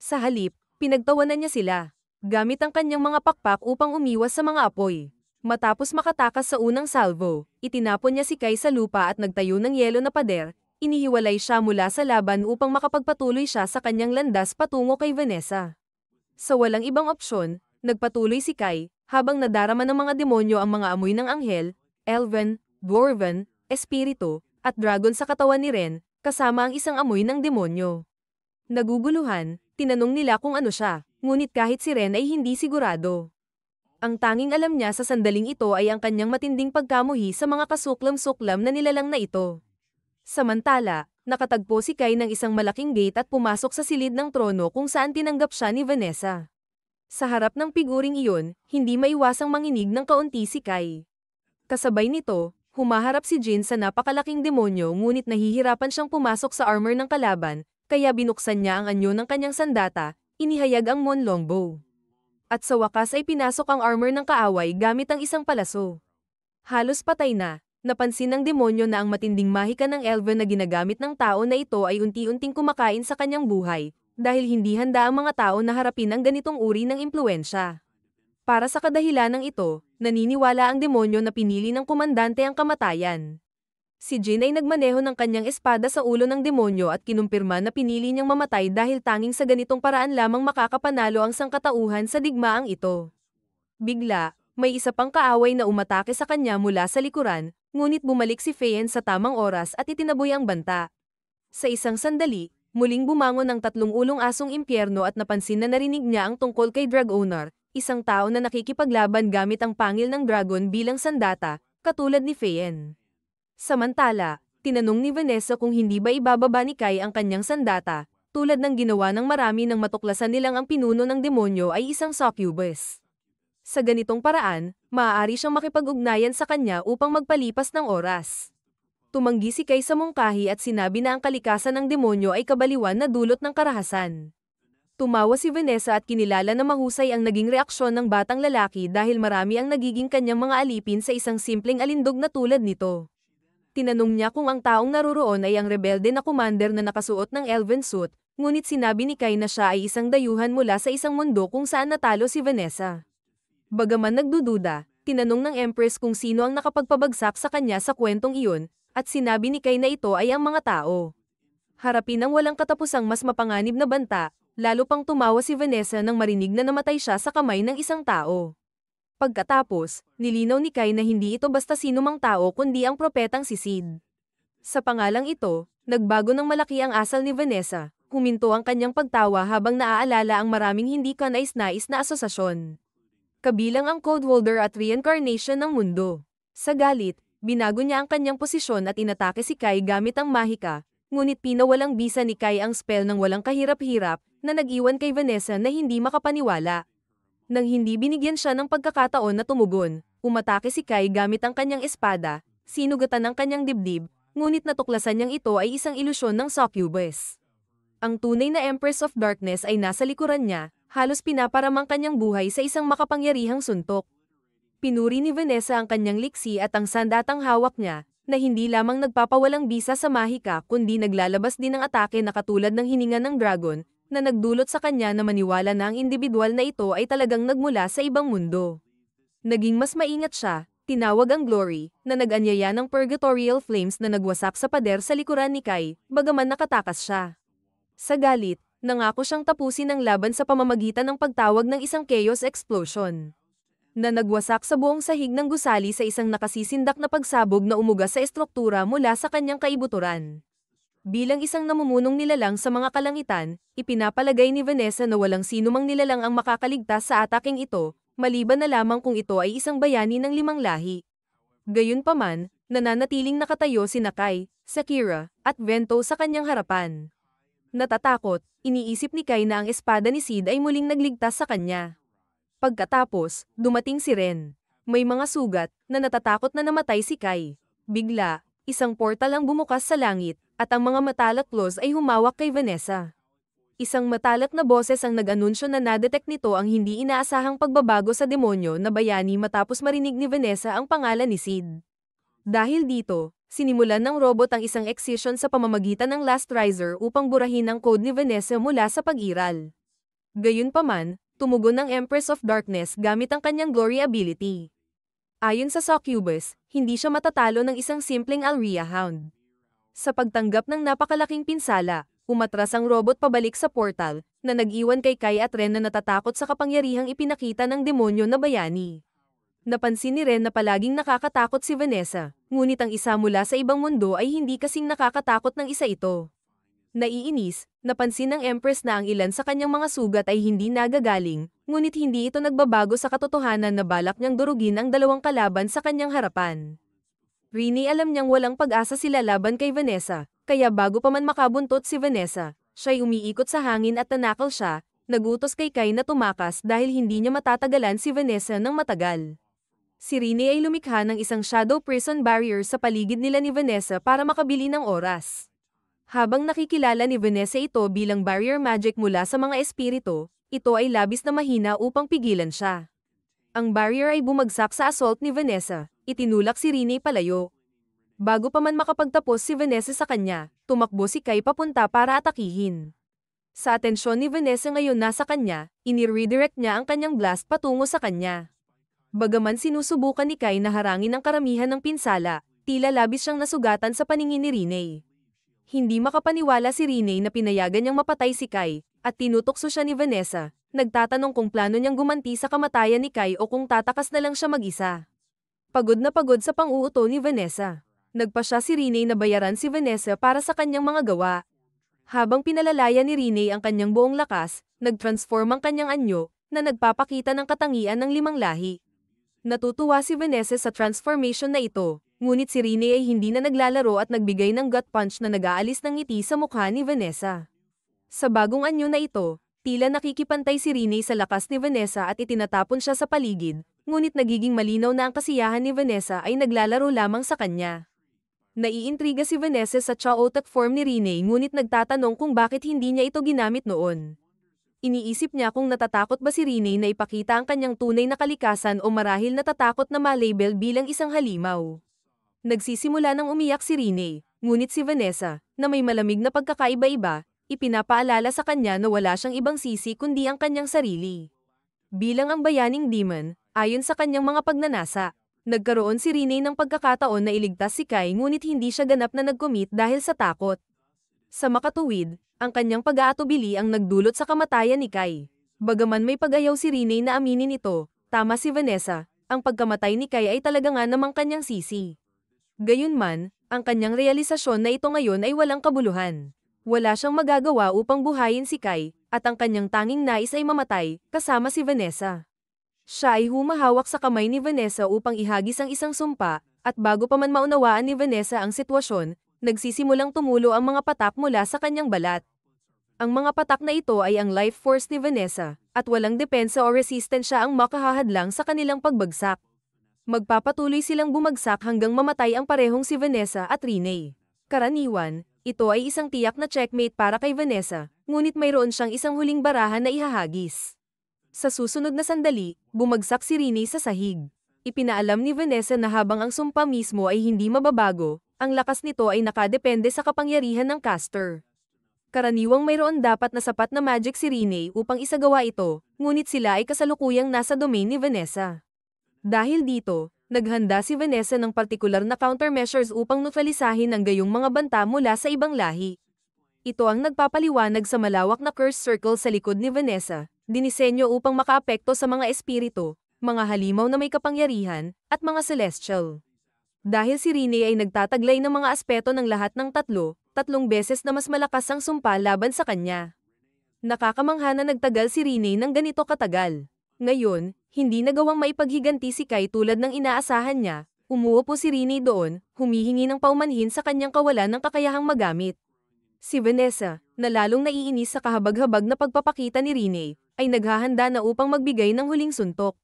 Sa halip, pinagtawanan niya sila, gamit ang kanyang mga pakpak upang umiwas sa mga apoy. Matapos makatakas sa unang salvo, itinapon niya si Kai sa lupa at nagtayo ng yelo na pader, inihiwalay siya mula sa laban upang makapagpatuloy siya sa kanyang landas patungo kay Vanessa. Sa walang ibang opsyon, nagpatuloy si Kai, habang nadarama ng mga demonyo ang mga amoy ng anghel, elven, dwarven, espiritu, at dragon sa katawan ni Ren, kasama ang isang amoy ng demonyo. Naguguluhan, tinanong nila kung ano siya, ngunit kahit si Ren ay hindi sigurado. Ang tanging alam niya sa sandaling ito ay ang kanyang matinding pagkamuhi sa mga kasuklam-suklam na nilalang na ito. Samantala, nakatagpo si Kai ng isang malaking gate at pumasok sa silid ng trono kung saan tinanggap siya ni Vanessa. Sa harap ng piguring iyon, hindi maiwasang manginig ng kaunti si Kai. Kasabay nito, humaharap si Jin sa napakalaking demonyo ngunit nahihirapan siyang pumasok sa armor ng kalaban, kaya binuksan niya ang anyo ng kanyang sandata, inihayag ang Mon Longbow. At sa wakas ay pinasok ang armor ng kaaway gamit ang isang palaso. Halos patay na, napansin ng demonyo na ang matinding mahika ng elven na ginagamit ng tao na ito ay unti-unting kumakain sa kanyang buhay, dahil hindi handa ang mga tao na harapin ang ganitong uri ng impluensya. Para sa ng ito, naniniwala ang demonyo na pinili ng komandante ang kamatayan. Si Jin ay nagmaneho ng kanyang espada sa ulo ng demonyo at kinumpirma na pinili niyang mamatay dahil tanging sa ganitong paraan lamang makakapanalo ang sangkatauhan sa digmaang ito. Bigla, may isa pang kaaway na umatake sa kanya mula sa likuran, ngunit bumalik si Feyen sa tamang oras at itinaboy ang banta. Sa isang sandali, Muling bumangon ang tatlong ulong asong impyerno at napansin na narinig niya ang tungkol kay drug owner, isang tao na nakikipaglaban gamit ang pangil ng dragon bilang sandata, katulad ni Feyen. Samantala, tinanong ni Vanessa kung hindi ba ibababa ni Kai ang kanyang sandata, tulad ng ginawa ng marami nang matuklasan nilang ang pinuno ng demonyo ay isang succubus. Sa ganitong paraan, maaari siyang makipag-ugnayan sa kanya upang magpalipas ng oras tumanggi si Kay sa mungkahi at sinabi na ang kalikasan ng demonyo ay kabaliwan na dulot ng karahasan. Tumawa si Vanessa at kinilala na mahusay ang naging reaksyon ng batang lalaki dahil marami ang nagiging kanyang mga alipin sa isang simpleng alindog na tulad nito. Tinanong niya kung ang taong naruroon ay ang rebelde na commander na nakasuot ng elven suit, ngunit sinabi ni Kai na siya ay isang dayuhan mula sa isang mundo kung saan natalo si Vanessa. Bagaman nagdududa, tinanong ng Empress kung sino ang nakapagpabagsak sa kanya sa kwentong iyon, at sinabi ni Kay na ito ay ang mga tao. Harapin ang walang katapusang mas mapanganib na banta, lalo pang tumawa si Vanessa nang marinig na namatay siya sa kamay ng isang tao. Pagkatapos, nilinaw ni Kai na hindi ito basta sino mang tao kundi ang propetang si Sid. Sa pangalang ito, nagbago ng malaki ang asal ni Vanessa, huminto ang kanyang pagtawa habang naaalala ang maraming hindi kanais-nais na asosasyon. Kabilang ang Codeholder at Reincarnation ng mundo. Sa galit, Binago niya ang kanyang posisyon at inatake si Kai gamit ang mahika, ngunit pinawalang bisa ni Kai ang spell ng walang kahirap-hirap na nag-iwan kay Vanessa na hindi makapaniwala. Nang hindi binigyan siya ng pagkakataon na tumugon, umatake si Kai gamit ang kanyang espada, sinugatan ang kanyang dibdib, ngunit natuklasan niyang ito ay isang ilusyon ng succubus. Ang tunay na Empress of Darkness ay nasa likuran niya, halos pinaparamang kanyang buhay sa isang makapangyarihang suntok. Pinuri ni Vanessa ang kanyang liksi at ang sandatang hawak niya, na hindi lamang nagpapawalang bisa sa mahika kundi naglalabas din ng atake na katulad ng hininga ng dragon, na nagdulot sa kanya na maniwala na ang individual na ito ay talagang nagmula sa ibang mundo. Naging mas maingat siya, tinawag ang Glory, na nag-anyaya ng purgatorial flames na nagwasak sa pader sa likuran ni Kai, bagaman nakatakas siya. Sa galit, nangako siyang tapusin ang laban sa pamamagitan ng pagtawag ng isang chaos explosion na nagwasak sa buong sahig ng gusali sa isang nakasisindak na pagsabog na umuga sa estruktura mula sa kanyang kaibuturan. Bilang isang namumunong nilalang sa mga kalangitan, ipinapalagay ni Vanessa na walang sinumang nilalang ang makakaligtas sa ataking ito, maliban na lamang kung ito ay isang bayani ng limang lahi. Gayunpaman, nananatiling nakatayo si Nakai, Sakira, at Vento sa kanyang harapan. Natatakot, iniisip ni Kai na ang espada ni Sid ay muling nagligtas sa kanya. Pagkatapos, dumating si Ren. May mga sugat, na natatakot na namatay si Kai. Bigla, isang portal ang bumukas sa langit, at ang mga matalak claws ay humawak kay Vanessa. Isang matalak na boses ang nag-anunsyo na nadetect nito ang hindi inaasahang pagbabago sa demonyo na bayani matapos marinig ni Vanessa ang pangalan ni Sid. Dahil dito, sinimulan ng robot ang isang excision sa pamamagitan ng Last Riser upang burahin ang code ni Vanessa mula sa pag-iral. Gayunpaman, tumugon ng Empress of Darkness gamit ang kanyang Glory ability. Ayon sa Succubus, hindi siya matatalo ng isang simpleng Alria Hound. Sa pagtanggap ng napakalaking pinsala, umatras ang robot pabalik sa portal, na nag-iwan kay Kai at Ren na natatakot sa kapangyarihang ipinakita ng demonyo na bayani. Napansin ni Ren na palaging nakakatakot si Vanessa, ngunit ang isa mula sa ibang mundo ay hindi kasing nakakatakot ng isa ito. Naiinis, napansin ng Empress na ang ilan sa kanyang mga sugat ay hindi nagagaling, ngunit hindi ito nagbabago sa katotohanan na balak niyang durugin ang dalawang kalaban sa kanyang harapan. Rini alam niyang walang pag-asa sila laban kay Vanessa, kaya bago pa man makabuntot si Vanessa, siya'y umiikot sa hangin at nanakal siya, nagutos kay Kai na tumakas dahil hindi niya matatagalan si Vanessa ng matagal. Si Rini ay lumikha ng isang shadow prison barrier sa paligid nila ni Vanessa para makabili ng oras. Habang nakikilala ni Vanessa ito bilang barrier magic mula sa mga espiritu, ito ay labis na mahina upang pigilan siya. Ang barrier ay bumagsak sa assault ni Vanessa, itinulak si Rene palayo. Bago pa man makapagtapos si Vanessa sa kanya, tumakbo si Kai papunta para atakihin. Sa atensyon ni Vanessa ngayon nasa kanya, inire-redirect niya ang kanyang blast patungo sa kanya. Bagaman sinusubukan ni Kai na harangin ang karamihan ng pinsala, tila labis siyang nasugatan sa paningin ni Rene. Hindi makapaniwala si Rene na pinayagan niyang mapatay si Kai, at tinutokso siya ni Vanessa, nagtatanong kung plano niyang gumanti sa kamatayan ni Kai o kung tatakas na lang siya mag-isa. Pagod na pagod sa pang-uuto ni Vanessa. Nagpa siya si Rene na bayaran si Vanessa para sa kanyang mga gawa. Habang pinalalaya ni Rene ang kanyang buong lakas, nag-transform ang kanyang anyo, na nagpapakita ng katangian ng limang lahi. Natutuwa si Vanessa sa transformation na ito, ngunit si Rene ay hindi na naglalaro at nagbigay ng gut punch na nag-aalis ng ngiti sa mukha ni Vanessa. Sa bagong anyo na ito, tila nakikipantay si Rene sa lakas ni Vanessa at itinatapon siya sa paligid, ngunit nagiging malinaw na ang kasiyahan ni Vanessa ay naglalaro lamang sa kanya. Naiintriga si Vanessa sa chaotic form ni Rene ngunit nagtatanong kung bakit hindi niya ito ginamit noon. Iniisip niya kung natatakot ba si Rene na ipakita ang kanyang tunay na kalikasan o marahil natatakot na malabel bilang isang halimaw. Nagsisimula nang umiyak si Rene, ngunit si Vanessa, na may malamig na pagkakaiba-iba, ipinapaalala sa kanya na wala siyang ibang sisi kundi ang kanyang sarili. Bilang ang bayaning demon, ayon sa kanyang mga pagnanasa, nagkaroon si Rene ng pagkakataon na iligtas si Kai ngunit hindi siya ganap na nag-commit dahil sa takot. Sa makatuwid, ang kanyang pag-aatubili ang nagdulot sa kamatayan ni Kai. Bagaman may pag-ayaw si Rene na aminin ito, tama si Vanessa, ang pagkamatay ni Kai ay talaga nga namang kanyang sisi. Gayunman, ang kanyang realisasyon na ito ngayon ay walang kabuluhan. Wala siyang magagawa upang buhayin si Kai, at ang kanyang tanging nais ay mamatay, kasama si Vanessa. Siya ay humahawak sa kamay ni Vanessa upang ihagis ang isang sumpa, at bago pa man maunawaan ni Vanessa ang sitwasyon, nagsisimulang tumulo ang mga patak mula sa kanyang balat. Ang mga patak na ito ay ang life force ni Vanessa, at walang depensa o resistensya ang makahahadlang sa kanilang pagbagsak magpapatuloy silang bumagsak hanggang mamatay ang parehong si Vanessa at Rene. Karaniwan, ito ay isang tiyak na checkmate para kay Vanessa, ngunit mayroon siyang isang huling barahan na ihahagis. Sa susunod na sandali, bumagsak si Rene sa sahig. Ipinaalam ni Vanessa na habang ang sumpa mismo ay hindi mababago, ang lakas nito ay nakadepende sa kapangyarihan ng caster. Karaniwang mayroon dapat na sapat na magic si Rene upang isagawa ito, ngunit sila ay kasalukuyang nasa domain ni Vanessa. Dahil dito, naghanda si Vanessa ng partikular na countermeasures upang neutralisahin ang gayong mga banta mula sa ibang lahi. Ito ang nagpapaliwanag sa malawak na curse circle sa likod ni Vanessa, dinisenyo upang makaapekto sa mga espiritu, mga halimaw na may kapangyarihan, at mga celestial. Dahil si Rene ay nagtataglay ng mga aspeto ng lahat ng tatlo, tatlong beses na mas malakas ang sumpa laban sa kanya. Nakakamangha na nagtagal si Rene ng ganito katagal. Ngayon, hindi nagawang maipaghiganti si Kai tulad ng inaasahan niya, umuupo si Rini doon, humihingi ng paumanhin sa kanyang kawalan ng kakayahang magamit. Si Vanessa, na lalong naiinis sa kahabag-habag na pagpapakita ni Rini, ay naghahanda na upang magbigay ng huling suntok.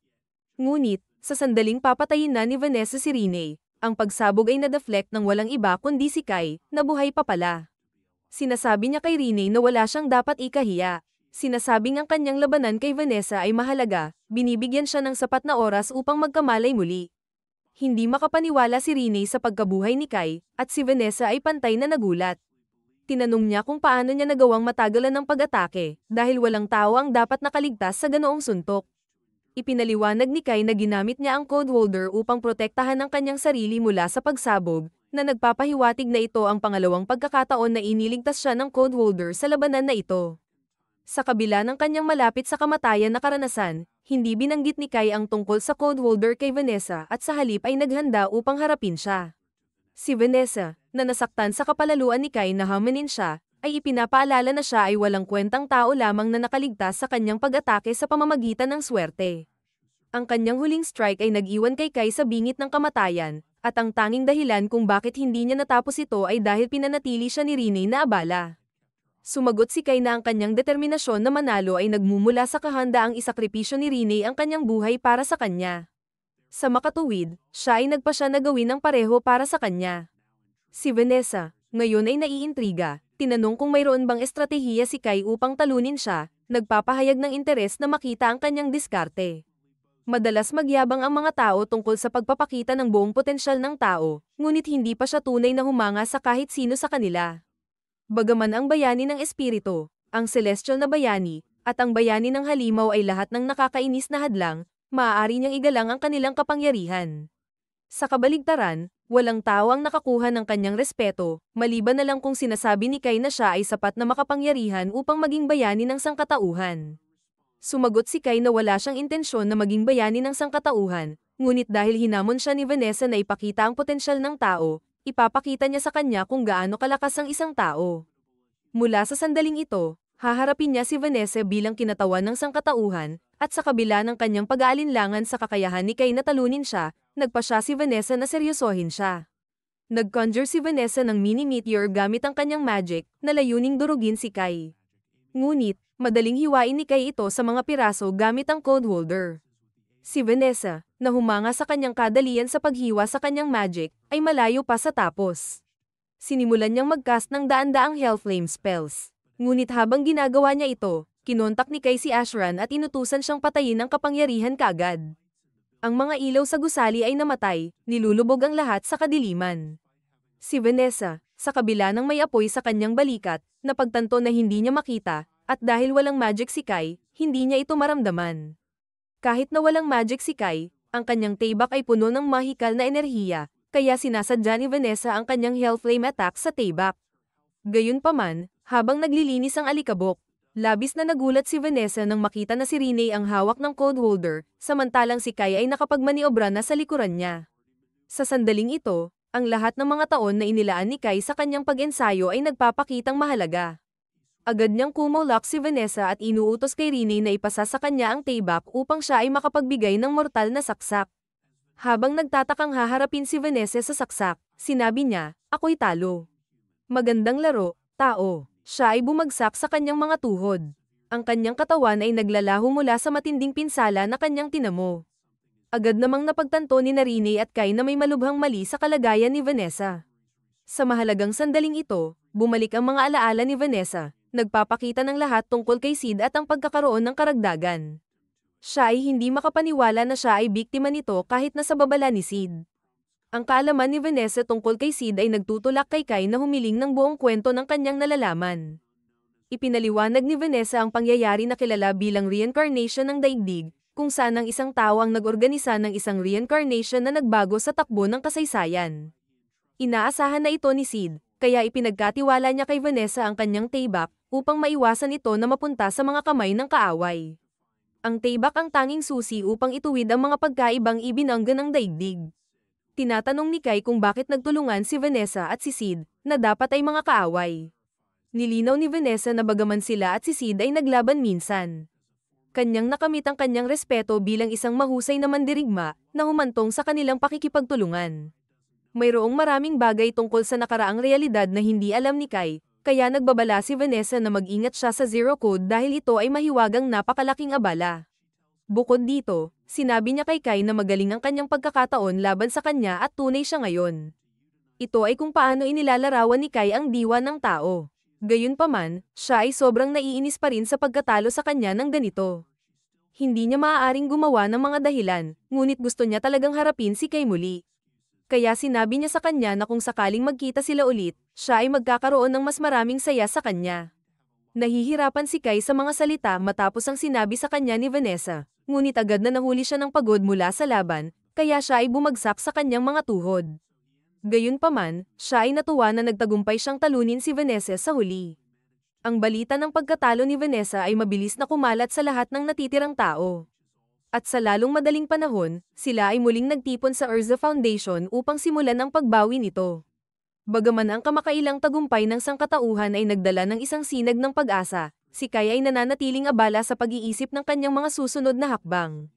Ngunit, sa sandaling papatayin na ni Vanessa si Rini, ang pagsabog ay na-deflect ng walang iba kundi si Kai, na buhay pa pala. Sinasabi niya kay Rini na wala siyang dapat ikahiya, Sinasabing ang kanyang labanan kay Vanessa ay mahalaga, binibigyan siya ng sapat na oras upang magkamalay muli. Hindi makapaniwala si Rene sa pagkabuhay ni Kai, at si Vanessa ay pantay na nagulat. Tinanong niya kung paano niya nagawang matagalan ng pag-atake, dahil walang tao ang dapat nakaligtas sa ganoong suntok. Ipinaliwanag ni Kai na ginamit niya ang code holder upang protektahan ang kanyang sarili mula sa pagsabog, na nagpapahiwatig na ito ang pangalawang pagkakataon na iniligtas siya ng code holder sa labanan na ito. Sa kabila ng kanyang malapit sa kamatayan na karanasan, hindi binanggit ni Kai ang tungkol sa codeholder kay Vanessa at sa halip ay naghanda upang harapin siya. Si Vanessa, na nasaktan sa kapalaluan ni Kai na hamanin siya, ay ipinapaalala na siya ay walang kwentang tao lamang na nakaligtas sa kanyang pag-atake sa pamamagitan ng swerte. Ang kanyang huling strike ay nag-iwan kay Kai sa bingit ng kamatayan, at ang tanging dahilan kung bakit hindi niya natapos ito ay dahil pinanatili siya ni Rene na abala. Sumagot si Kay na ang kanyang determinasyon na manalo ay nagmumula sa kahandaang isakripisyo ni Rene ang kanyang buhay para sa kanya. Sa makatuwid, siya ay nagpasya na gawin ang pareho para sa kanya. Si Vanessa, ngayon ay naiintriga, tinanong kung mayroon bang estratehiya si Kai upang talunin siya, nagpapahayag ng interes na makita ang kanyang diskarte. Madalas magyabang ang mga tao tungkol sa pagpapakita ng buong potensyal ng tao, ngunit hindi pa siya tunay na humanga sa kahit sino sa kanila. Bagaman ang bayani ng espiritu, ang celestial na bayani, at ang bayani ng halimaw ay lahat ng nakakainis na hadlang, maaari niyang igalang ang kanilang kapangyarihan. Sa kabaligtaran, walang tao ang nakakuha ng kanyang respeto, maliban na lang kung sinasabi ni Kai na siya ay sapat na makapangyarihan upang maging bayani ng sangkatauhan. Sumagot si Kai na wala siyang intensyon na maging bayani ng sangkatauhan, ngunit dahil hinamon siya ni Vanessa na ipakita ang potensyal ng tao, ipapakita niya sa kanya kung gaano kalakas ang isang tao. Mula sa sandaling ito, haharapin niya si Vanessa bilang kinatawan ng sangkatauhan, at sa kabila ng kanyang pag-aalinlangan sa kakayahan ni Kay na talunin siya, nagpa siya si Vanessa na seryosohin siya. Nag-conjure si Vanessa ng mini-meteor gamit ang kanyang magic na layuning durugin si Kai. Ngunit, madaling hiwain ni Kai ito sa mga piraso gamit ang code holder. Si Vanessa, na humanga sa kanyang kadalian sa paghiwa sa kanyang magic, ay malayo pa sa tapos. Sinimulan niyang magcast ng daan-daang Hellflame spells. Ngunit habang ginagawa niya ito, kinontak ni Kai si Ashran at inutusan siyang patayin ang kapangyarihan kagad. Ang mga ilaw sa gusali ay namatay, nilulubog ang lahat sa kadiliman. Si Vanessa, sa kabila ng may apoy sa kanyang balikat, napagtanto na hindi niya makita, at dahil walang magic si Kai, hindi niya ito maramdaman. Kahit na walang magic si Kai, ang kanyang taybak ay puno ng mahikal na enerhiya, kaya sinasadya ni Vanessa ang kanyang Hellflame attack sa taybak. Gayunpaman, habang naglilinis ang alikabok, labis na nagulat si Vanessa nang makita na si Rene ang hawak ng code holder, samantalang si Kaya ay nakapagmaniobra na sa likuran niya. Sa sandaling ito, ang lahat ng mga taon na inilaan ni Kai sa kanyang pag-ensayo ay nagpapakitang mahalaga. Agad niyang kumulak si Vanessa at inuutos kay Rene na ipasa sa kanya ang tayback upang siya ay makapagbigay ng mortal na saksak. Habang nagtatakang haharapin si Vanessa sa saksak, sinabi niya, ako'y talo. Magandang laro, tao. Siya ay bumagsak sa kanyang mga tuhod. Ang kanyang katawan ay naglalaho mula sa matinding pinsala na kanyang tinamo. Agad namang napagtanto ni Narine at Kai na may malubhang mali sa kalagayan ni Vanessa. Sa mahalagang sandaling ito, bumalik ang mga alaala ni Vanessa, nagpapakita ng lahat tungkol kay Sid at ang pagkakaroon ng karagdagan. Siya ay hindi makapaniwala na siya ay biktima nito kahit nasa babala ni Sid. Ang kaalaman ni Vanessa tungkol kay Sid ay nagtutulak kay Kai na humiling ng buong kwento ng kanyang nalalaman. Ipinaliwanag ni Vanessa ang pangyayari na kilala bilang reincarnation ng daigdig, kung saan ang isang tao ang nagorganisa ng isang reincarnation na nagbago sa takbo ng kasaysayan. Inaasahan na ito ni Sid, kaya ipinagkatiwala niya kay Vanessa ang kanyang payback upang maiwasan ito na mapunta sa mga kamay ng kaaway. Ang taybak ang tanging susi upang ituwid ang mga pagkaibang ibinanggan ng daigdig. Tinatanong ni Kai kung bakit nagtulungan si Vanessa at si Sid, na dapat ay mga kaaway. Nilinaw ni Vanessa na bagaman sila at si Sid ay naglaban minsan. Kanyang nakamit ang kanyang respeto bilang isang mahusay na mandirigma na humantong sa kanilang pakikipagtulungan. Mayroong maraming bagay tungkol sa nakaraang realidad na hindi alam ni Kai, kaya nagbabala si Vanessa na mag-ingat siya sa zero code dahil ito ay mahiwagang napakalaking abala. Bukod dito, sinabi niya kay Kai na magaling ang kanyang pagkakataon laban sa kanya at tunay siya ngayon. Ito ay kung paano inilalarawan ni Kai ang diwa ng tao. Gayunpaman, siya ay sobrang naiinis pa rin sa pagkatalo sa kanya ng ganito. Hindi niya maaaring gumawa ng mga dahilan, ngunit gusto niya talagang harapin si Kai muli. Kaya sinabi niya sa kanya na kung sakaling magkita sila ulit, siya ay magkakaroon ng mas maraming saya sa kanya. Nahihirapan si Kai sa mga salita matapos ang sinabi sa kanya ni Vanessa, ngunit agad na nahuli siya ng pagod mula sa laban, kaya siya ay bumagsak sa kanyang mga tuhod. Gayunpaman, siya ay natuwa na nagtagumpay siyang talunin si Vanessa sa huli. Ang balita ng pagkatalo ni Vanessa ay mabilis na kumalat sa lahat ng natitirang tao. At sa lalong madaling panahon, sila ay muling nagtipon sa Urza Foundation upang simulan ang pagbawi nito. Bagaman ang kamakailang tagumpay ng sangkatauhan ay nagdala ng isang sinag ng pag-asa, si Kai ay nananatiling abala sa pag-iisip ng kanyang mga susunod na hakbang.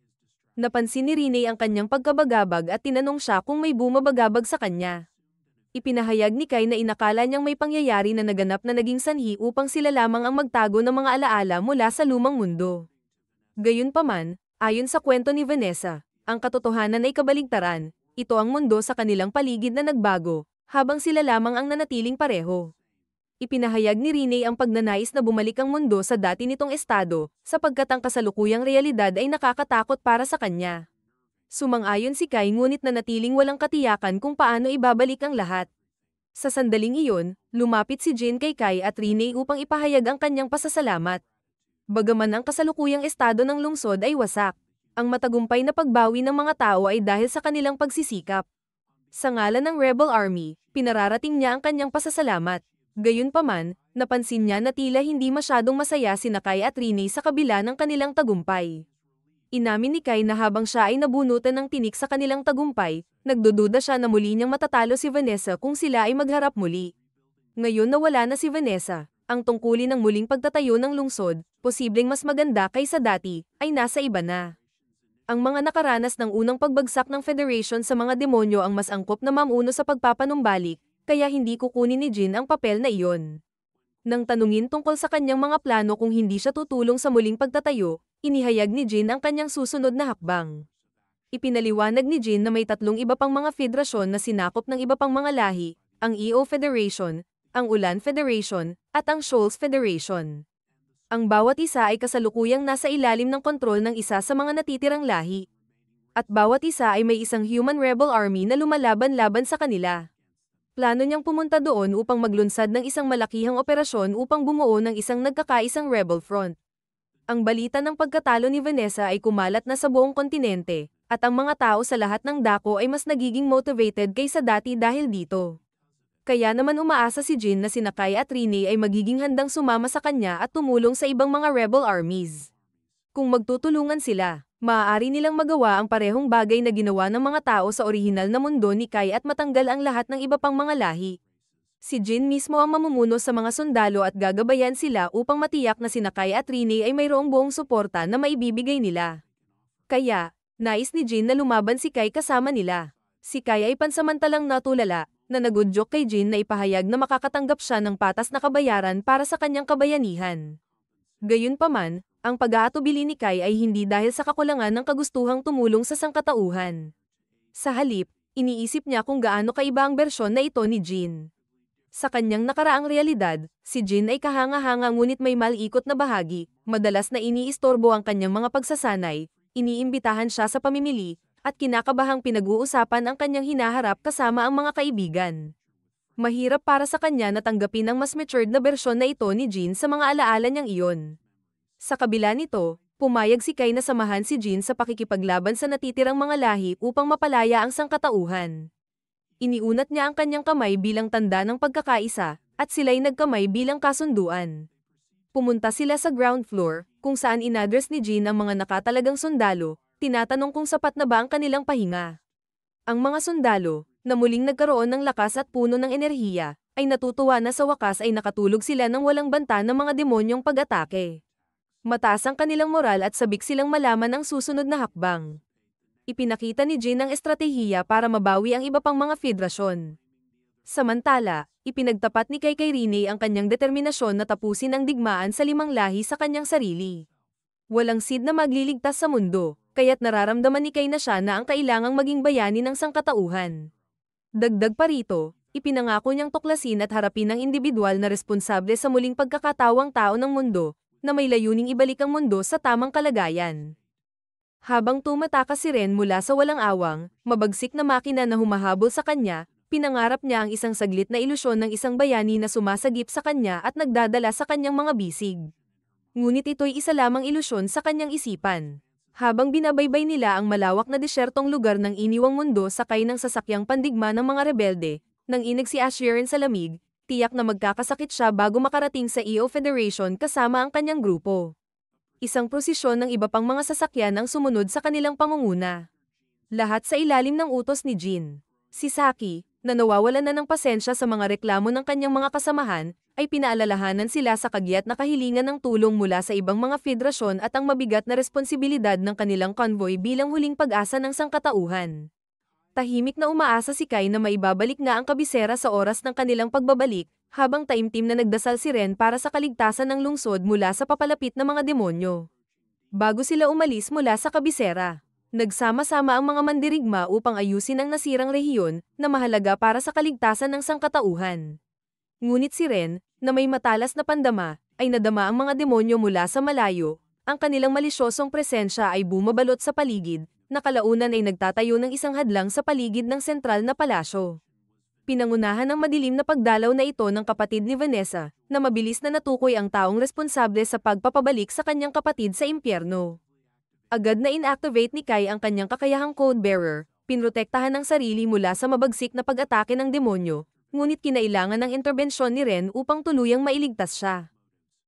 Napansin ni Rene ang kanyang pagkabagabag at tinanong siya kung may bumabagabag sa kanya. Ipinahayag ni Kai na inakala niyang may pangyayari na naganap na naging sanhi upang sila lamang ang magtago ng mga alaala mula sa lumang mundo. Gayunpaman, ayon sa kwento ni Vanessa, ang katotohanan ay kabaligtaran, ito ang mundo sa kanilang paligid na nagbago, habang sila lamang ang nanatiling pareho. Ipinahayag ni Rene ang pagnanais na bumalik ang mundo sa dati nitong estado, sapagkat ang kasalukuyang realidad ay nakakatakot para sa kanya. Sumang-ayon si Kai ngunit nanatiling walang katiyakan kung paano ibabalik ang lahat. Sa sandaling iyon, lumapit si Jin kay Kai at Rene upang ipahayag ang kanyang pasasalamat. Bagaman ang kasalukuyang estado ng lungsod ay wasak, ang matagumpay na pagbawi ng mga tao ay dahil sa kanilang pagsisikap. Sa ngalan ng Rebel Army, pinararating niya ang kanyang pasasalamat. Gayunpaman, napansin niya na tila hindi masyadong masaya si Nakai at Rene sa kabila ng kanilang tagumpay. Inamin ni Kai na habang siya ay nabunutan ng tinik sa kanilang tagumpay, nagdududa siya na muli niyang matatalo si Vanessa kung sila ay magharap muli. Ngayon na wala na si Vanessa, ang tungkulin ng muling pagtatayo ng lungsod, posibleng mas maganda kaysa dati, ay nasa iba na ang mga nakaranas ng unang pagbagsak ng Federation sa mga demonyo ang mas angkop na mamuno sa pagpapanumbalik, kaya hindi kukunin ni Jin ang papel na iyon. Nang tanungin tungkol sa kanyang mga plano kung hindi siya tutulong sa muling pagtatayo, inihayag ni Jin ang kanyang susunod na hakbang. Ipinaliwanag ni Jin na may tatlong iba pang mga federasyon na sinakop ng iba pang mga lahi, ang EO Federation, ang Ulan Federation, at ang Shoals Federation. Ang bawat isa ay kasalukuyang nasa ilalim ng kontrol ng isa sa mga natitirang lahi. At bawat isa ay may isang human rebel army na lumalaban laban sa kanila. Plano niyang pumunta doon upang maglunsad ng isang malakihang operasyon upang bumuo ng isang nagkakaisang rebel front. Ang balita ng pagkatalo ni Vanessa ay kumalat na sa buong kontinente, at ang mga tao sa lahat ng dako ay mas nagiging motivated kaysa dati dahil dito kaya naman umaasa si Jin na si Nakai at Rini ay magiging handang sumama sa kanya at tumulong sa ibang mga rebel armies. Kung magtutulungan sila, maaari nilang magawa ang parehong bagay na ginawa ng mga tao sa orihinal na mundo ni Kai at matanggal ang lahat ng iba pang mga lahi. Si Jin mismo ang mamumuno sa mga sundalo at gagabayan sila upang matiyak na si Nakai at Rini ay mayroong buong suporta na maibibigay nila. Kaya, nais ni Jin na lumaban si Kai kasama nila. Si Kai ay pansamantalang natulala, na nagudyok kay Jin na ipahayag na makakatanggap siya ng patas na kabayaran para sa kanyang kabayanihan. Gayunpaman, ang pag-aatubili ni Kai ay hindi dahil sa kakulangan ng kagustuhang tumulong sa sangkatauhan. Sa halip, iniisip niya kung gaano kaiba ang bersyon na ito ni Jin. Sa kanyang nakaraang realidad, si Jin ay kahanga-hanga ngunit may malikot na bahagi, madalas na iniistorbo ang kanyang mga pagsasanay, iniimbitahan siya sa pamimili, at kinakabahang pinag-uusapan ang kanyang hinaharap kasama ang mga kaibigan. Mahirap para sa kanya na tanggapin ang mas matured na bersyon na ito ni Jean sa mga alaala niyang iyon. Sa kabila nito, pumayag si Kai na samahan si Jean sa pakikipaglaban sa natitirang mga lahi upang mapalaya ang sangkatauhan. Iniunat niya ang kanyang kamay bilang tanda ng pagkakaisa, at sila'y nagkamay bilang kasunduan. Pumunta sila sa ground floor, kung saan inaddress ni Jean ang mga nakatalagang sundalo, tinatanong kung sapat na ba ang kanilang pahinga. Ang mga sundalo, na muling nagkaroon ng lakas at puno ng enerhiya, ay natutuwa na sa wakas ay nakatulog sila ng walang banta ng mga demonyong pag-atake. Mataas ang kanilang moral at sabik silang malaman ang susunod na hakbang. Ipinakita ni Jin ang estratehiya para mabawi ang iba pang mga federasyon. Samantala, ipinagtapat ni Kay Kairine ang kanyang determinasyon na tapusin ang digmaan sa limang lahi sa kanyang sarili walang sid na magliligtas sa mundo, kaya't nararamdaman ni Kay na siya na ang kailangang maging bayani ng sangkatauhan. Dagdag pa rito, ipinangako niyang tuklasin at harapin ang individual na responsable sa muling pagkakatawang tao ng mundo, na may layuning ibalik ang mundo sa tamang kalagayan. Habang tumataka si Ren mula sa walang awang, mabagsik na makina na humahabol sa kanya, pinangarap niya ang isang saglit na ilusyon ng isang bayani na sumasagip sa kanya at nagdadala sa kanyang mga bisig ngunit ito'y isa lamang ilusyon sa kanyang isipan. Habang binabaybay nila ang malawak na disyertong lugar ng iniwang mundo sakay ng sasakyang pandigma ng mga rebelde, nang inig si Asherin sa lamig, tiyak na magkakasakit siya bago makarating sa EO Federation kasama ang kanyang grupo. Isang prosesyon ng iba pang mga sasakyan ang sumunod sa kanilang pangunguna. Lahat sa ilalim ng utos ni Jin. Si Saki, na nawawalan na ng pasensya sa mga reklamo ng kanyang mga kasamahan, ay pinaalalahanan sila sa kagyat na kahilingan ng tulong mula sa ibang mga federasyon at ang mabigat na responsibilidad ng kanilang convoy bilang huling pag-asa ng sangkatauhan. Tahimik na umaasa si Kai na maibabalik na ang kabisera sa oras ng kanilang pagbabalik, habang taimtim na nagdasal si Ren para sa kaligtasan ng lungsod mula sa papalapit na mga demonyo. Bago sila umalis mula sa kabisera. Nagsama-sama ang mga mandirigma upang ayusin ang nasirang rehiyon na mahalaga para sa kaligtasan ng sangkatauhan. Ngunit si Ren, na may matalas na pandama, ay nadama ang mga demonyo mula sa malayo. Ang kanilang malisyosong presensya ay bumabalot sa paligid, na kalaunan ay nagtatayo ng isang hadlang sa paligid ng sentral na palasyo. Pinangunahan ng madilim na pagdalaw na ito ng kapatid ni Vanessa, na mabilis na natukoy ang taong responsable sa pagpapabalik sa kanyang kapatid sa impyerno. Agad na inactivate ni Kai ang kanyang kakayahang code bearer, pinrotektahan ang sarili mula sa mabagsik na pag-atake ng demonyo, ngunit kinailangan ng interbensyon ni Ren upang tuluyang mailigtas siya.